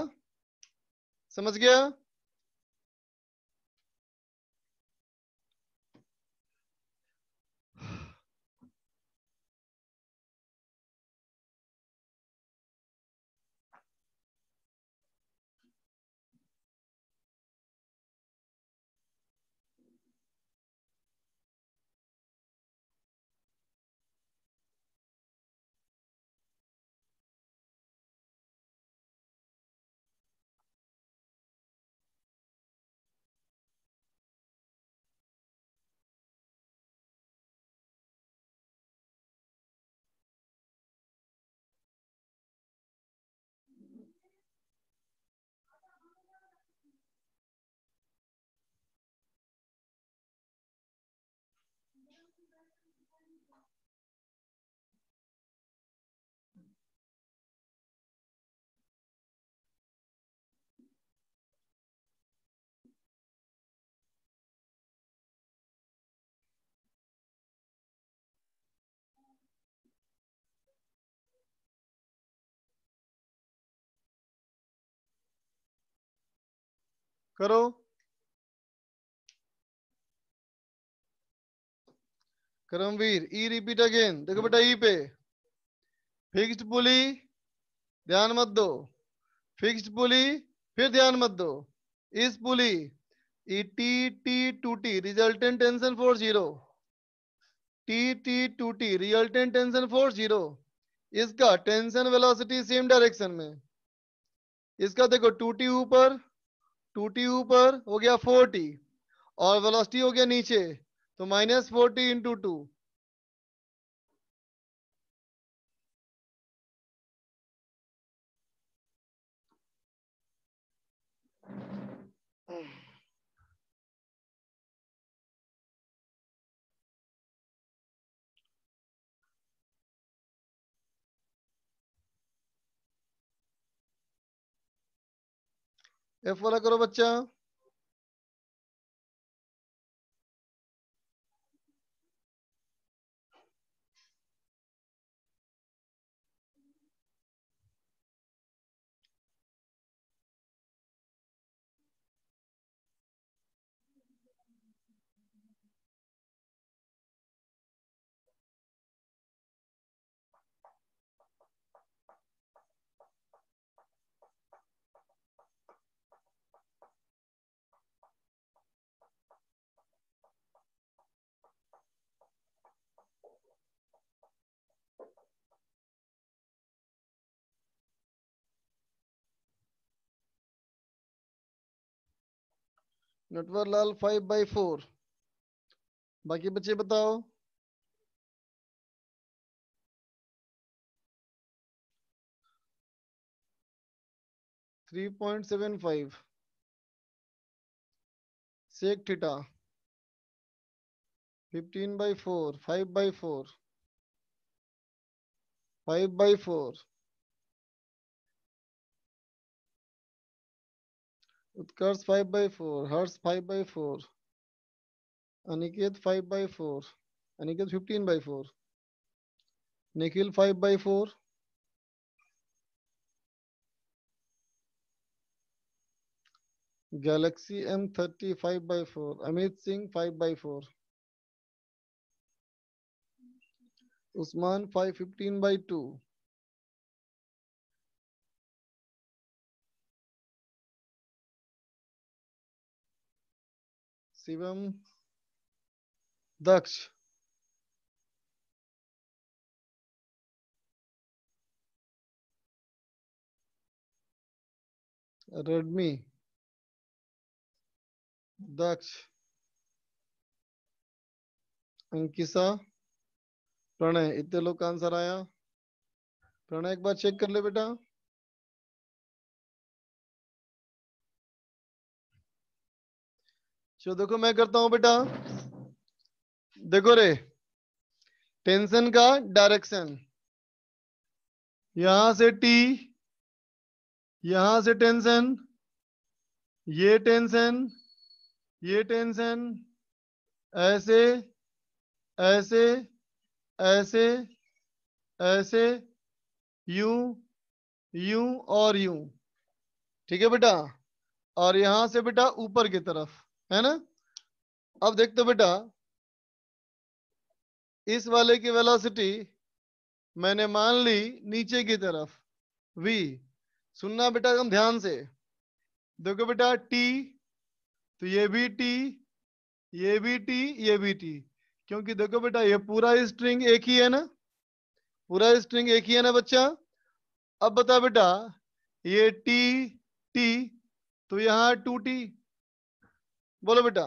समझ गया करो करमवीर ई रिपीट अगेन देखो बेटा ई e पे फिक्स्ड पुली ध्यान मत दो फिक्स्ड पुली फिर ध्यान मत दो इस पुली ई T T two T resultant tension force zero T T two T resultant tension force zero इसका टेंशन वेलोसिटी सेम डायरेक्शन में इसका देखो टू टी ऊपर टू टी ऊपर हो गया फोर टी और वेलोसिटी हो गया नीचे तो minus four T into two F वाला करो बच्चा Natwar Lal five by four बाकी बच्चे बताओ three point seven five sec fifteen by four five by four five by four Utkarsh five by four Harsh five by four Aniket five by four Aniket fifteen by four Nikhil five by four Galaxy M thirty five by four Amit Singh five by four Usman five fifteen by two Shivam Daksh Redmi Daksh Ankisa Pranay इतने लोग का आंसर आया प्रणय एक बार चेक कर ले बेटा चलो देखो मैं करता हूं बेटा देखो रे टेंशन का डायरेक्शन यहां से टी यहां से टेंशन ये टेंशन ये टेंशन ऐसे ऐसे ऐसे ऐसे यू यू और यू ठीक है बेटा और यहां से बेटा ऊपर की तरफ है ना अब देख तो बेटा इस वाले की वेलोसिटी मैंने मान ली नीचे की तरफ v सुनना बेटा एकदम ध्यान से देखो बेटा t तो ये भी t ये भी t ये भी t क्योंकि देखो बेटा ये पूरा स्ट्रिंग एक ही है ना पूरा स्ट्रिंग एक ही है ना बच्चा अब बता बेटा ये t t तो यहाँ टू टी बोलो बेटा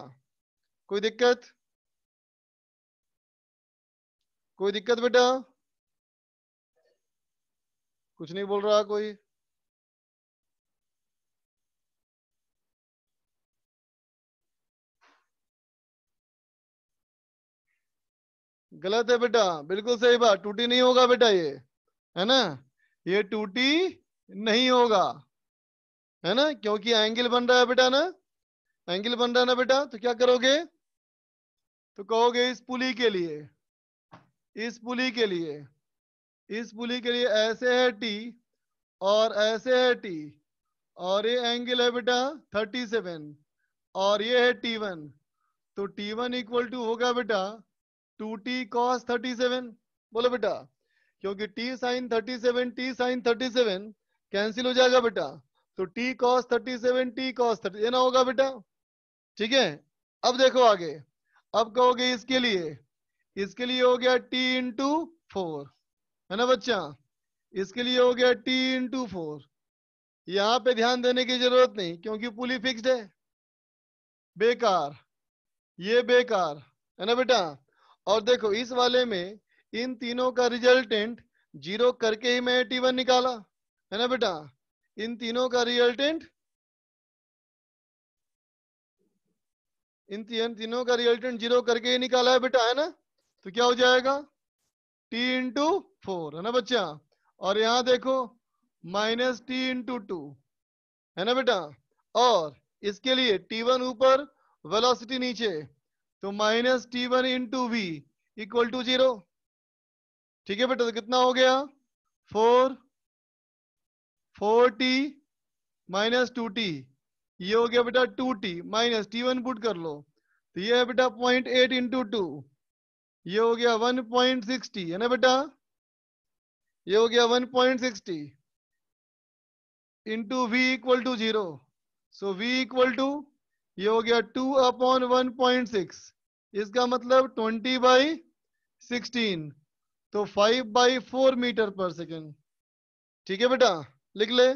कोई दिक्कत कोई दिक्कत बेटा कुछ नहीं बोल रहा कोई गलत है बेटा बिल्कुल सही बात टूटी नहीं होगा बेटा ये है ना ये टूटी नहीं होगा है ना क्योंकि एंगल बन रहा है बेटा ना एंगल बन रहा है ना बेटा तो क्या करोगे तो कहोगे इस पुली के लिए इस पुली के लिए इस पुली के लिए ऐसे है टी और ऐसे है टी और ये एंगल है बेटा 37 और ये है टी वन तो टी वन इक्वल टू होगा बेटा two T cos thirty seven बोलो बेटा क्योंकि T sine thirty seven T sine thirty seven cancel हो जाएगा बेटा तो T cos thirty seven T cos thirty ये ना होगा बेटा ठीक है अब देखो आगे अब कहोगे इसके लिए इसके लिए हो गया t इंटू फोर है ना बच्चा इसके लिए हो गया t इंटू फोर यहां पे ध्यान देने की जरूरत नहीं क्योंकि पुली फिक्स्ड है बेकार ये बेकार है ना बेटा और देखो इस वाले में इन तीनों का रिजल्टेंट जीरो करके ही मैं टी वन निकाला है ना बेटा इन तीनों का रिजल्टेंट इन तीनों का रिजल्टेंट जीरो करके ही निकाला है बेटा है ना तो क्या हो जाएगा टी इंटू फोर है ना बच्चा और यहां देखो माइनस टी इंटू टू है ना बेटा और इसके लिए टी वन ऊपर वेलोसिटी नीचे तो minus T one into V equal to zero ठीक है बेटा तो कितना हो गया four four T minus two T ये हो गया बेटा two T minus T one put कर लो तो ये है बेटा पॉइंट एट इंटू टू ये हो गया वन पॉइंट सिक्स टी है ना बेटा ये हो गया one point six T into V equal to zero so V equal to ये हो गया two upon one point six इसका मतलब ट्वेंटी बाई सिक्सटीन तो फाइव बाई फोर मीटर पर सेकेंड ठीक है बेटा लिख ले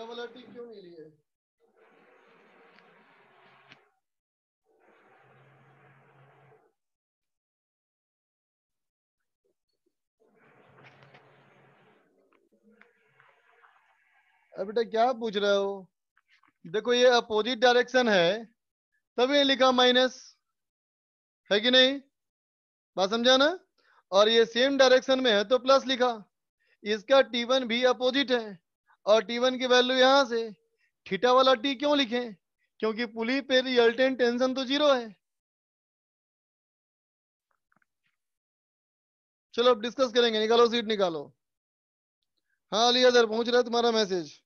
डबल क्यों नहीं लिए बेटा क्या पूछ रहे हो देखो ये अपोजिट डायरेक्शन है तभी लिखा माइनस है कि नहीं बात समझा ना और ये सेम डायरेक्शन में है तो प्लस लिखा इसका टी वन भी अपोजिट है और टी वन की वैल्यू यहां से थीटा वाला टी क्यों लिखे क्योंकि पुली पे रिजल्टेंट टेंशन तो जीरो है चलो अब डिस्कस करेंगे निकालो सीट निकालो हाँ अली अजहर पहुंच रहा है तुम्हारा मैसेज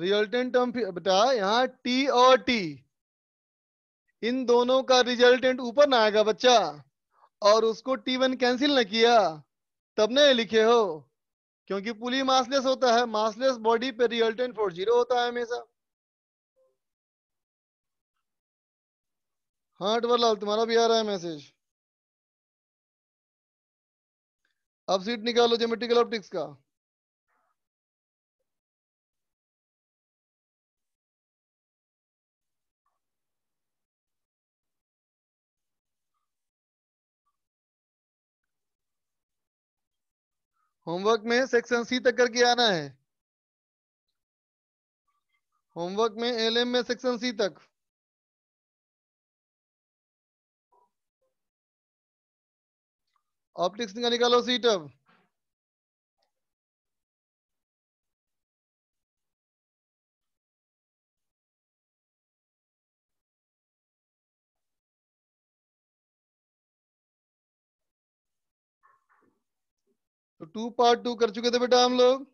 रिजल्टेंट टर्म बेटा यहाँ टी और टी इन दोनों का रिजल्टेंट ऊपर ना आएगा बच्चा और उसको T1 वन कैंसिल न किया तब ने लिखे हो क्योंकि पुली मासलेस होता है मासलेस बॉडी पे रियल टेन फोर जीरो होता है हमेशा हाँ अटवरलाल तुम्हारा भी आ रहा है मैसेज अब सीट निकालो जोमेट्रिकल ऑप्टिक्स का होमवर्क में सेक्शन सी तक करके आना है होमवर्क में एलएम में सेक्शन सी तक ऑप्टिक्स निकालो सीट अब तो टू पार्ट टू कर चुके थे बेटा हम लोग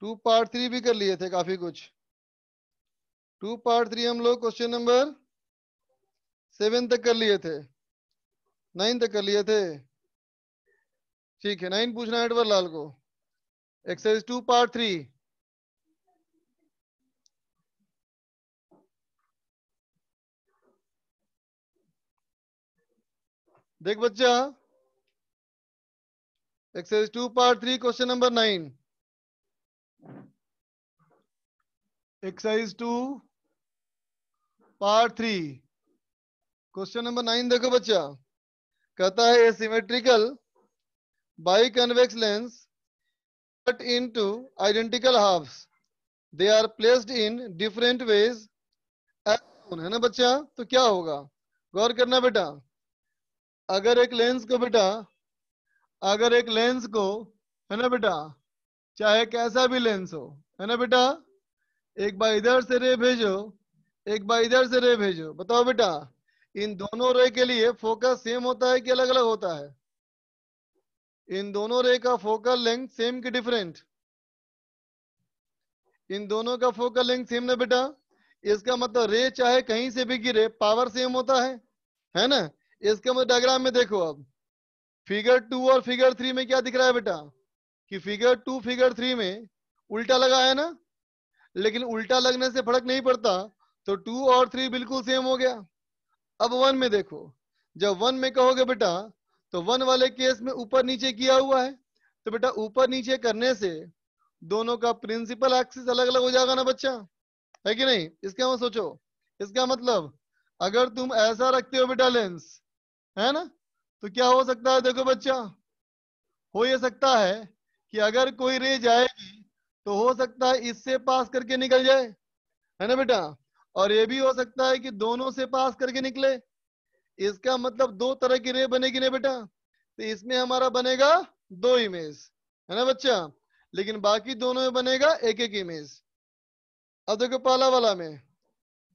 टू पार्ट थ्री भी कर लिए थे काफी कुछ टू पार्ट थ्री हम लोग क्वेश्चन नंबर सेवन तक कर लिए थे नाइन तक कर लिए थे ठीक है नाइन पूछना है अटवर लाल को एक्सरसाइज टू पार्ट थ्री देख बच्चा exercise two part three question number nine exercise two part three question number nine देखो बच्चा कहता है a symmetrical biconvex lens cut in two identical half they are placed in different ways है ना बच्चा तो क्या होगा गौर करना बेटा अगर एक लेंस को बेटा अगर एक लेंस को है ना बेटा चाहे कैसा भी लेंस हो है ना बेटा एक बार इधर से रे भेजो एक बार इधर से रे भेजो बताओ बेटा इन दोनों रे के लिए फोकस सेम होता है कि अलग अलग होता है इन दोनों रे का फोकल लेंथ सेम की डिफरेंट इन दोनों का फोकल लेंथ सेम ना बेटा इसका मतलब रे चाहे कहीं से भी गिरे पावर सेम होता है है ना इसका मतलब डायग्राम में देखो अब फिगर टू और फिगर थ्री में क्या दिख रहा है बेटा कि फिगर टू फिगर थ्री में उल्टा लगा है ना लेकिन उल्टा लगने से फर्क नहीं पड़ता तो टू और थ्री बिल्कुल सेम हो गया अब वन में देखो जब वन में कहोगे बेटा तो वन वाले केस में ऊपर नीचे किया हुआ है तो बेटा ऊपर नीचे करने से दोनों का प्रिंसिपल एक्सिस अलग अलग हो जाएगा ना बच्चा है कि नहीं इसका मत मतलब सोचो इसका मतलब अगर तुम ऐसा रखते हो बेटा लेंस है ना तो क्या हो सकता है देखो बच्चा हो ये सकता है कि अगर कोई रे जाएगी तो हो सकता है इससे पास करके निकल जाए है ना बेटा और ये भी हो सकता है कि दोनों से पास करके निकले इसका मतलब दो तरह की रे बनेगी ना बेटा तो इसमें हमारा बनेगा दो इमेज है ना बच्चा लेकिन बाकी दोनों में बनेगा एक एक इमेज अब देखो पाला वाला में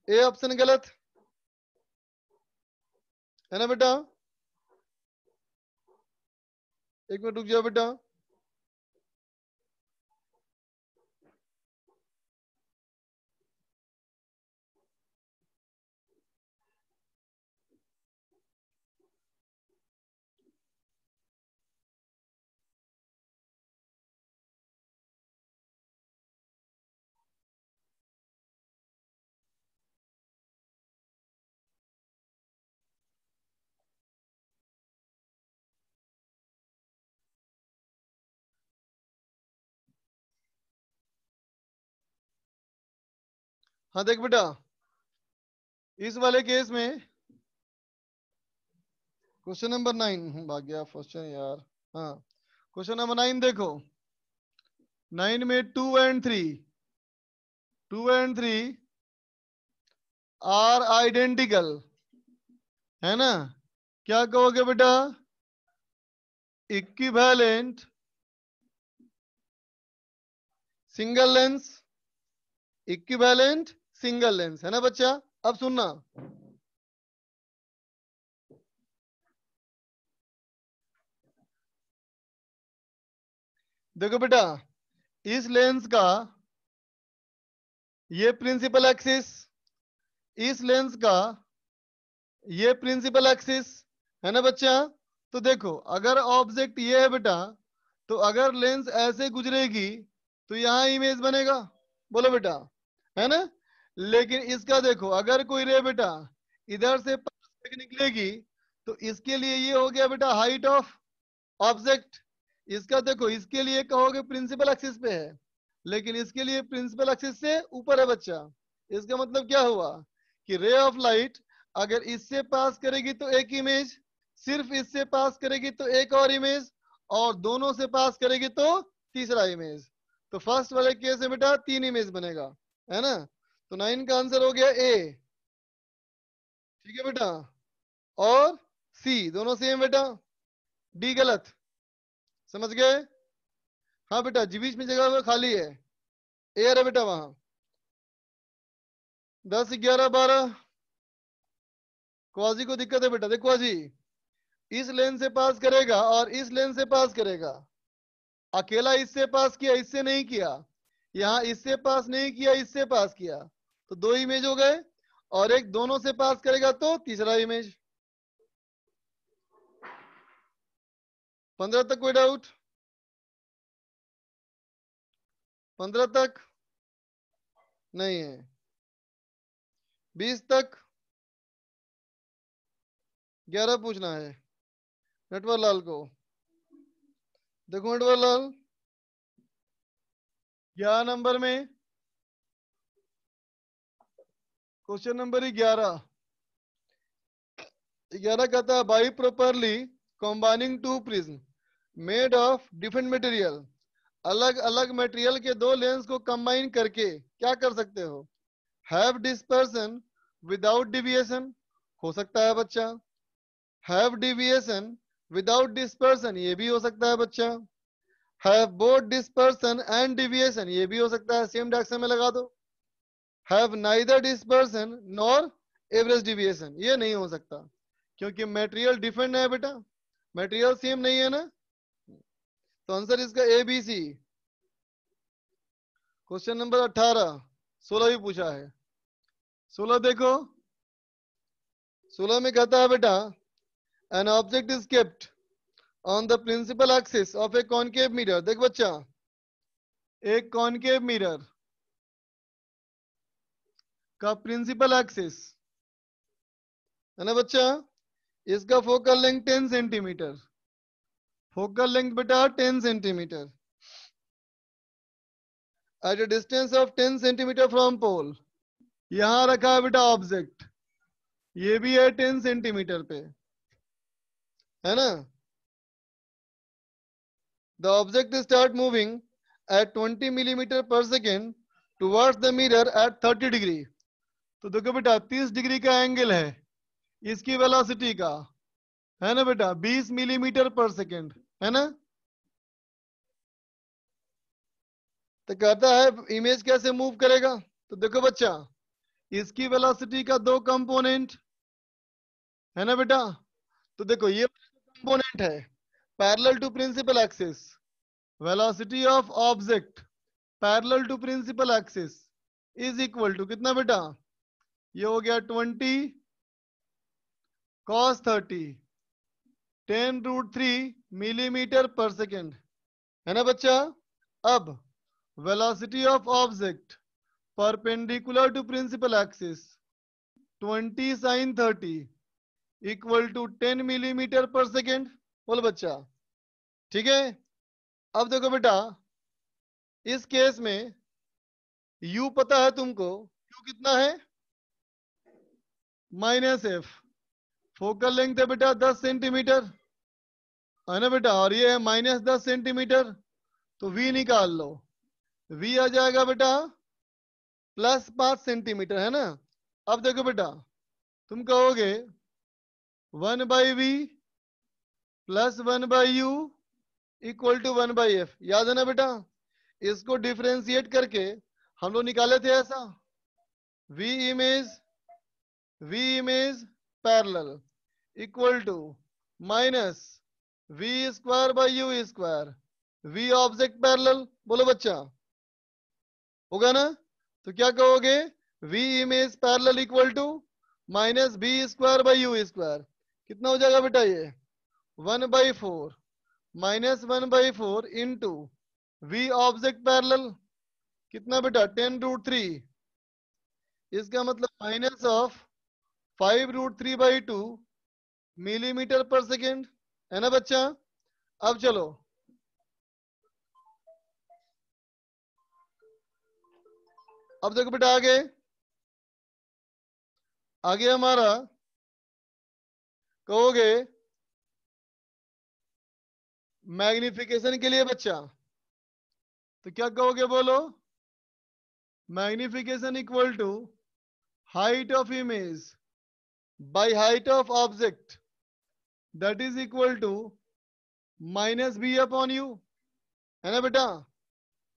ए ऑप्शन गलत है ना बेटा एक मिनट रुक जाओ बेटा हाँ देख बेटा इस वाले केस में क्वेश्चन नंबर नाइन हम्म, भाग्य क्वेश्चन यार हाँ क्वेश्चन नंबर नाइन देखो नाइन में two and three two and three are identical है ना क्या कहोगे बेटा equivalent single lens equivalent single lens है ना बच्चा अब सुनना देखो बेटा इस लेंस का ये प्रिंसिपल एक्सिस इस लेंस का ये प्रिंसिपल एक्सिस है ना बच्चा तो देखो अगर ऑब्जेक्ट ये है बेटा तो अगर लेंस ऐसे गुजरेगी तो यहां इमेज बनेगा बोलो बेटा है ना लेकिन इसका देखो अगर कोई रे बेटा इधर से निकलेगी तो इसके लिए ये हो गया बेटा हाइट ऑफ ऑब्जेक्ट इसका देखो इसके लिए कहोगे प्रिंसिपल एक्सिस पे है लेकिन इसके लिए प्रिंसिपल एक्सिस से ऊपर है बच्चा इसका मतलब क्या हुआ कि रे ऑफ लाइट अगर इससे पास करेगी तो एक इमेज सिर्फ इससे पास करेगी तो एक और इमेज और दोनों से पास करेगी तो तीसरा इमेज तो फर्स्ट वाले केस में बेटा तीन इमेज बनेगा है ना तो नाइन का आंसर हो गया ए ठीक है बेटा और सी दोनों सेम बेटा डी गलत समझ गए हाँ बेटा जी बीच में जगह खाली है आ रहा बेटा वहां दस ग्यारह बारह क्वाजी को दिक्कत है बेटा देखो आजी इस लेन से पास करेगा और इस लेन से पास करेगा अकेला इससे पास किया इससे नहीं किया यहाँ इससे पास नहीं किया इससे पास किया तो दो इमेज हो गए और एक दोनों से पास करेगा तो तीसरा इमेज पंद्रह तक कोई डाउट पंद्रह तक नहीं है बीस तक ग्यारह पूछना है नटवर लाल को देखो नटवर लाल ग्यारह नंबर में क्वेश्चन नंबर ग्यारह ग्यारह कहता है by properly combining two prism made of different material अलग अलग मटेरियल के दो लेंस को कंबाइन करके क्या कर सकते हो हैव डिस्पर्सन विदाउट डिविएशन हो सकता है बच्चा हैव डिविएशन विदाउट डिस्पर्सन ये भी हो सकता है बच्चा have both dispersion and deviation ये भी हो सकता है सेम डायरेक्शन में लगा दो have neither dispersion nor average deviation ये नहीं हो सकता क्योंकि मेटेरियल डिफरेंट है बेटा मेटेरियल सेम नहीं है ना तो आंसर इसका A B C question number अठारह सोलह भी पूछा है सोलह देखो सोलह में कहता है बेटा an object is kept on the principal axis of a concave mirror देख बच्चा एक कॉनकेव मिरर का प्रिंसिपल एक्सिस है ना बच्चा इसका focal length ten centimetre focal length बेटा ten centimetre at a distance of ten centimetre from pole यहां रखा है बेटा ऑब्जेक्ट ये भी है टेन सेंटीमीटर पे है ना the object start moving at twenty millimetre per second towards the mirror at thirty degree तो देखो बेटा 30 डिग्री का एंगल है इसकी वेलोसिटी का है ना बेटा 20 मिलीमीटर पर सेकेंड है ना तो कहता है इमेज कैसे मूव करेगा तो देखो बच्चा इसकी वेलोसिटी का दो कंपोनेंट है ना बेटा तो देखो ये कंपोनेंट है parallel to principal axis velocity of object parallel to principal axis is equal to कितना बेटा ये हो गया twenty cos thirty ten root three millimetre per second है ना बच्चा अब velocity of object perpendicular to principal axis 20 sine 30 equal to 10 millimetre per second बोल बच्चा ठीक है अब देखो बेटा इस केस में u पता है तुमको u कितना है माइनस एफ फोकल लेंथ है बेटा दस सेंटीमीटर है ना बेटा और ये है माइनस दस सेंटीमीटर तो वी निकाल लो वी आ जाएगा बेटा प्लस पांच सेंटीमीटर है ना अब देखो बेटा तुम कहोगे one by v plus one by u equal to one by f याद है ना बेटा इसको डिफ्रेंशिएट करके हम लोग निकाले थे ऐसा v image VM is parallel equal to minus V square by U square. V object parallel बोलो बच्चा होगा na to kya kahoge V is parallel equal to minus B square by U square. kitna ho jayega beta ye 1 by 4 minus 1 by 4 into v object parallel कितना बेटा टेन रूट थ्री इसका मतलब minus of five root three by two millimetre per second है ना बच्चा अब चलो अब देखो बेटा आगे आगे हमारा कहोगे मैग्निफिकेशन के लिए बच्चा तो क्या कहोगे बोलो magnification equal to height of image by height of object that is equal to minus v upon u है ना बेटा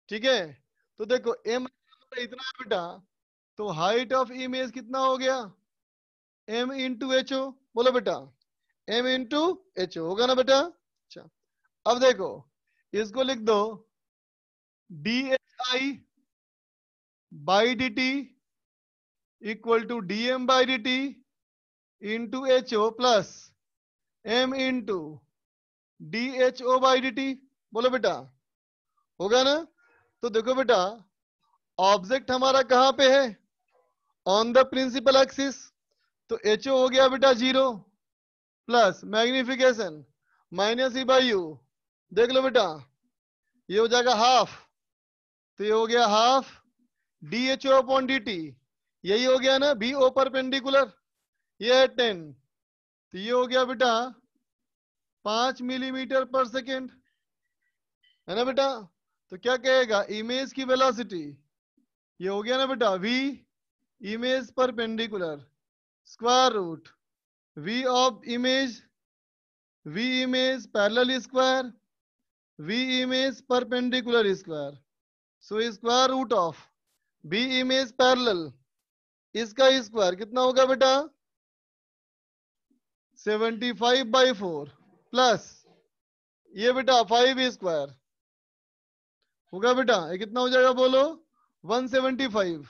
ठीक है तो देखो एम इतना है बेटा तो हाइट ऑफ इमेज कितना हो गया एम इंटू एच ओ बोलो बेटा एम इंटू एच ओ होगा ना बेटा अच्छा अब देखो इसको लिख दो d h i by d t equal to d m by d t into HO plus M into DHO by dt बोलो बेटा होगा ना तो देखो बेटा ऑब्जेक्ट हमारा कहां पे है ऑन द प्रिंसिपल एक्सिस तो एच हो गया बेटा zero plus magnification minus v by u देख लो बेटा ये हो जाएगा हाफ तो ये हो गया half d h o upon d t यही हो गया ना बी ओ पर पेंडिकुलर ये टेन तो ये हो गया बेटा पांच मिलीमीटर पर सेकेंड है ना बेटा तो क्या कहेगा इमेज की वेलोसिटी ये हो गया ना बेटा v image perpendicular square root v of image v image parallel square v image perpendicular square so square root of b image parallel इसका स्क्वायर कितना होगा बेटा seventy five by four plus ये बेटा फाइव स्क्वायर होगा बेटा ये कितना हो जाएगा बोलो वन सेवेंटी फाइव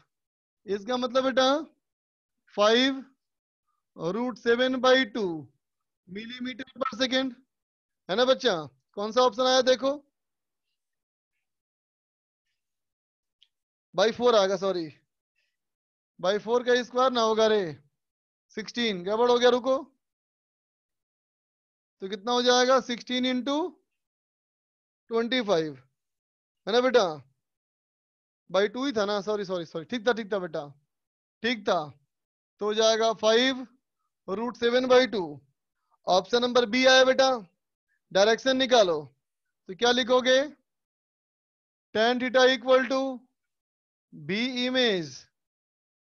इसका मतलब बेटा five root seven by two millimetre per second है ना बच्चा कौन सा ऑप्शन आया देखो बाई फोर आएगा सॉरी बाई फोर का स्क्वायर ना होगा रे सिक्सटीन गड़बड़ हो गया रुको तो कितना हो जाएगा सिक्सटीन इंटू ट्वेंटी फाइव है ना बेटा बाई टू ही था ना सॉरी सॉरी सॉरी ठीक था ठीक था बेटा ठीक था तो हो जाएगा five root seven by two option number B आया बेटा डायरेक्शन निकालो तो क्या लिखोगे tan theta equal to v image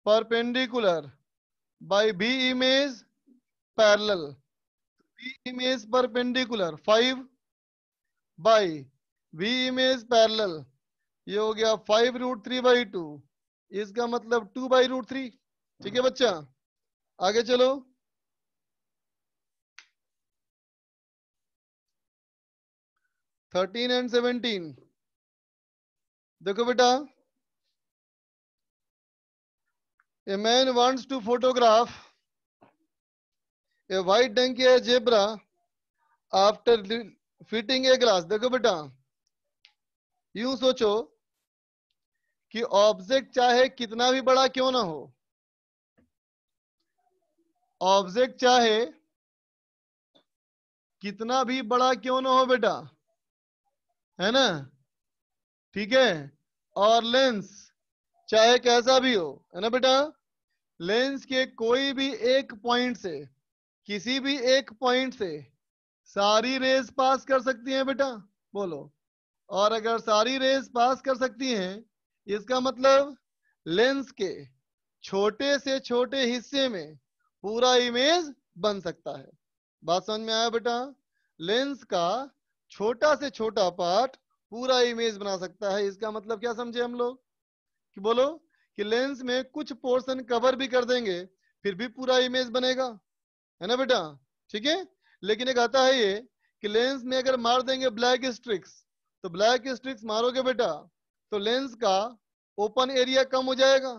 perpendicular by v image parallel image perpendicular five by v image parallel ये हो गया five root three by two इसका मतलब टू बाई रूट थ्री ठीक है बच्चा आगे चलो थर्टीन एंड सेवनटीन देखो बेटा a man wants to photograph a white donkey है zebra after fitting a glass देखो बेटा यू सोचो कि ऑब्जेक्ट चाहे कितना भी बड़ा क्यों ना हो ऑब्जेक्ट चाहे कितना भी बड़ा क्यों ना हो बेटा है ना ठीक है और लेंस चाहे कैसा भी हो है ना बेटा लेंस के कोई भी एक पॉइंट से किसी भी एक पॉइंट से सारी रेस पास कर सकती हैं बेटा बोलो और अगर सारी रेस पास कर सकती हैं इसका मतलब लेंस के छोटे से छोटे हिस्से में पूरा इमेज बन सकता है बात समझ में आया बेटा लेंस का छोटा से छोटा पार्ट पूरा इमेज बना सकता है इसका मतलब क्या समझे हम लोग कि बोलो कि लेंस में कुछ पोर्शन कवर भी कर देंगे फिर भी पूरा इमेज बनेगा है ना बेटा ठीक है लेकिन एक आता है ये कि लेंस में अगर मार देंगे ब्लैक स्ट्रिक्स तो ब्लैक स्ट्रिक्स मारोगे बेटा तो लेंस का ओपन एरिया कम हो जाएगा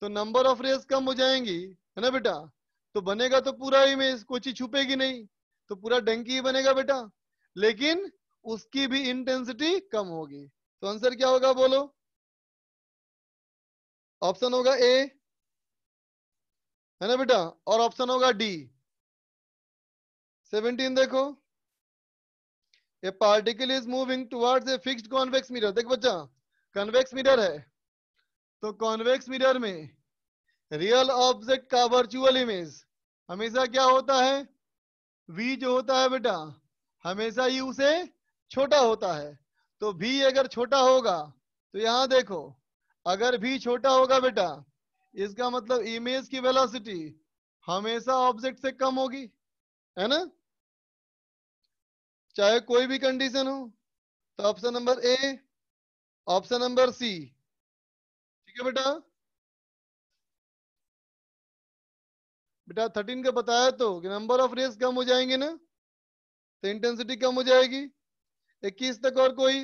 तो नंबर ऑफ रेस कम हो जाएंगी है ना बेटा तो बनेगा तो पूरा इमेज कोची छुपेगी नहीं तो पूरा डंकी ही बनेगा बेटा लेकिन उसकी भी इंटेंसिटी कम होगी तो आंसर क्या होगा बोलो ऑप्शन होगा ए है ना बेटा और ऑप्शन होगा डी 17 देखो a particle is moving towards a fixed convex mirror देखो बच्चा कॉन्वेक्स मिरर है तो कॉन्वेक्स मिरर में रियल ऑब्जेक्ट का वर्चुअल इमेज हमेशा क्या होता है वी जो होता है बेटा हमेशा यू से छोटा होता है तो भी अगर छोटा होगा तो यहां देखो अगर भी छोटा होगा बेटा इसका मतलब इमेज की वेलोसिटी हमेशा ऑब्जेक्ट से कम होगी है ना चाहे कोई भी कंडीशन हो तो option number A option number C ठीक है बेटा बेटा थर्टीन का बताया तो कि नंबर ऑफ रेस कम हो जाएंगे ना तो इंटेंसिटी कम हो जाएगी इक्कीस तक और कोई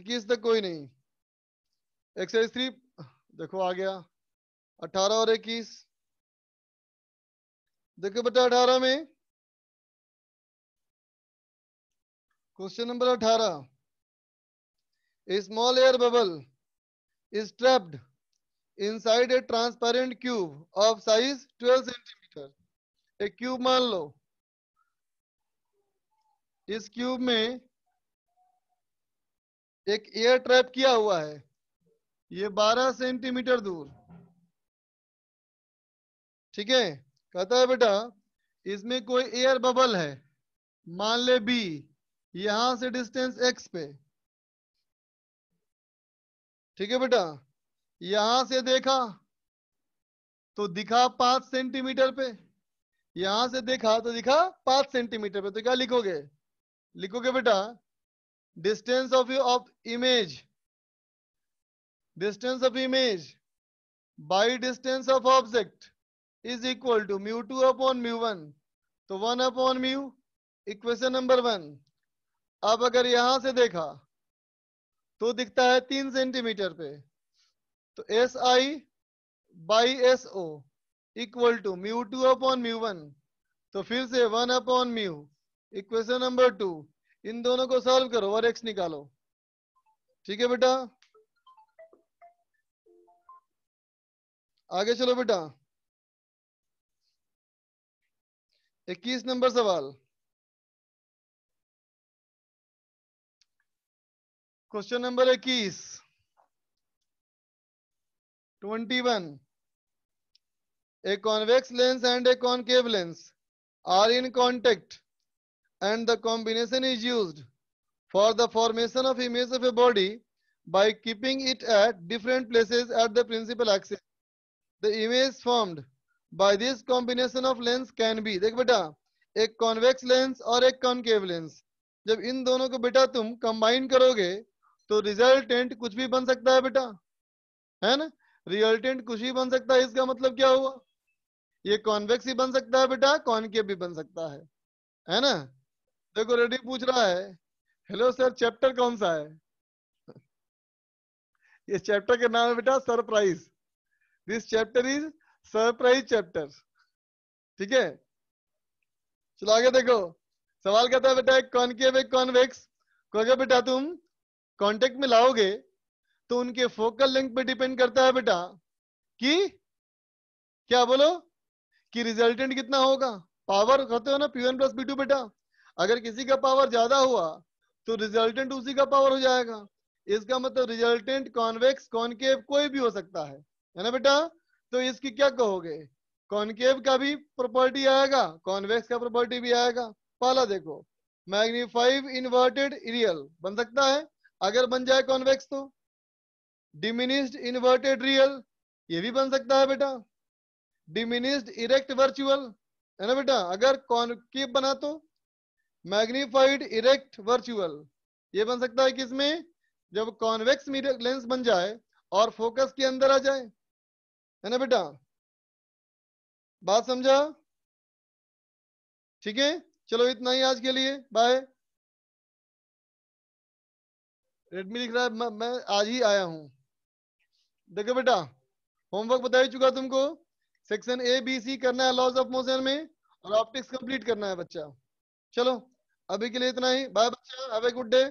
इक्कीस तक कोई नहीं एक्सरसाइज थ्री देखो आ गया अठारह और इक्कीस देखो बेटा अठारह में क्वेश्चन नंबर अठारह small air bubble is trapped inside a transparent cube of size 12 centimetre एक क्यूब मान लो इस क्यूब में एक एयर ट्रैप किया हुआ है ये 12 सेंटीमीटर दूर ठीक है कहता है बेटा इसमें कोई एयर बबल है मान ले बी यहां से डिस्टेंस एक्स पे ठीक है बेटा यहां से देखा तो दिखा पांच सेंटीमीटर पे यहां से देखा तो दिखा पांच सेंटीमीटर पे तो क्या लिखोगे लिखोगे बेटा distance of of image distance of image by distance of object is equal to mu two upon mu one तो one upon mu equation number one अब अगर यहां से देखा तो दिखता है तीन सेंटीमीटर पे तो s i by s o equal to mu two upon mu one तो फिर से one upon mu equation number two इन दोनों को सॉल्व करो और एक्स निकालो ठीक है बेटा आगे चलो बेटा इक्कीस नंबर सवाल क्वेश्चन नंबर इक्कीस twenty one a convex lens and a concave lens are in contact and the combination is use for the formation of image of a body by keeping it at different places at the principal axis the image formed by this combination of lens can be देख बेटा एक कॉन्वेक्स लेंस और एक कॉन्केव लेंस जब इन दोनों को बेटा तुम कंबाइन करोगे तो रिजल्टेंट कुछ भी बन सकता है बेटा है ना रिजल्टेंट कुछ भी बन सकता है इसका मतलब क्या हुआ ये कॉन्वेक्स ही बन सकता है बेटा कॉनकेव भी बन सकता है है ना देखो रेडी पूछ रहा है हेलो सर चैप्टर कौन सा है ये चैप्टर के नाम है बेटा surprise this chapter is surprise chapter ठीक है चलो आगे देखो सवाल कहता है बेटा कौन के वे कौन कॉन्वेक्स क्योंकि बेटा तुम कांटेक्ट में लाओगे तो उनके फोकल लेंथ पे डिपेंड करता है बेटा कि क्या बोलो कि रिजल्टेंट कितना होगा पावर कहते हो ना p one plus p two बेटा अगर किसी का पावर ज्यादा हुआ तो रिजल्टेंट उसी का पावर हो जाएगा इसका मतलब रिजल्टेंट कॉन्वेक्स कॉनकेव कोई भी हो सकता है है ना बेटा तो इसकी क्या कहोगे कॉनकेव का भी प्रॉपर्टी आएगा कॉन्वेक्स का प्रॉपर्टी भी आएगा पहला देखो मैग्नीफाइव इन्वर्टेड रियल बन सकता है अगर बन जाए कॉन्वेक्स तो डिमिनिस्ड इन्वर्टेड रियल ये भी बन सकता है बेटा डिमिनिस्ड इरेक्ट वर्चुअल है ना बेटा अगर कॉन्केव बना तो मैग्नीफाइड इरेक्ट वर्चुअल ये बन सकता है किसमें जब कॉन्वेक्स लेंस बन जाए और फोकस के अंदर आ जाए है ना बेटा बात समझा ठीक है चलो इतना ही आज के लिए बाय रेडमी लिख रहा है मैं, मैं आज ही आया हूं देखो बेटा होमवर्क बता ही चुका तुमको सेक्शन ए बी सी करना है लॉज ऑफ मोशन में और ऑप्टिक्स कंप्लीट करना है बच्चा चलो अभी के लिए इतना ही बाय बच्चा हैव ए गुड डे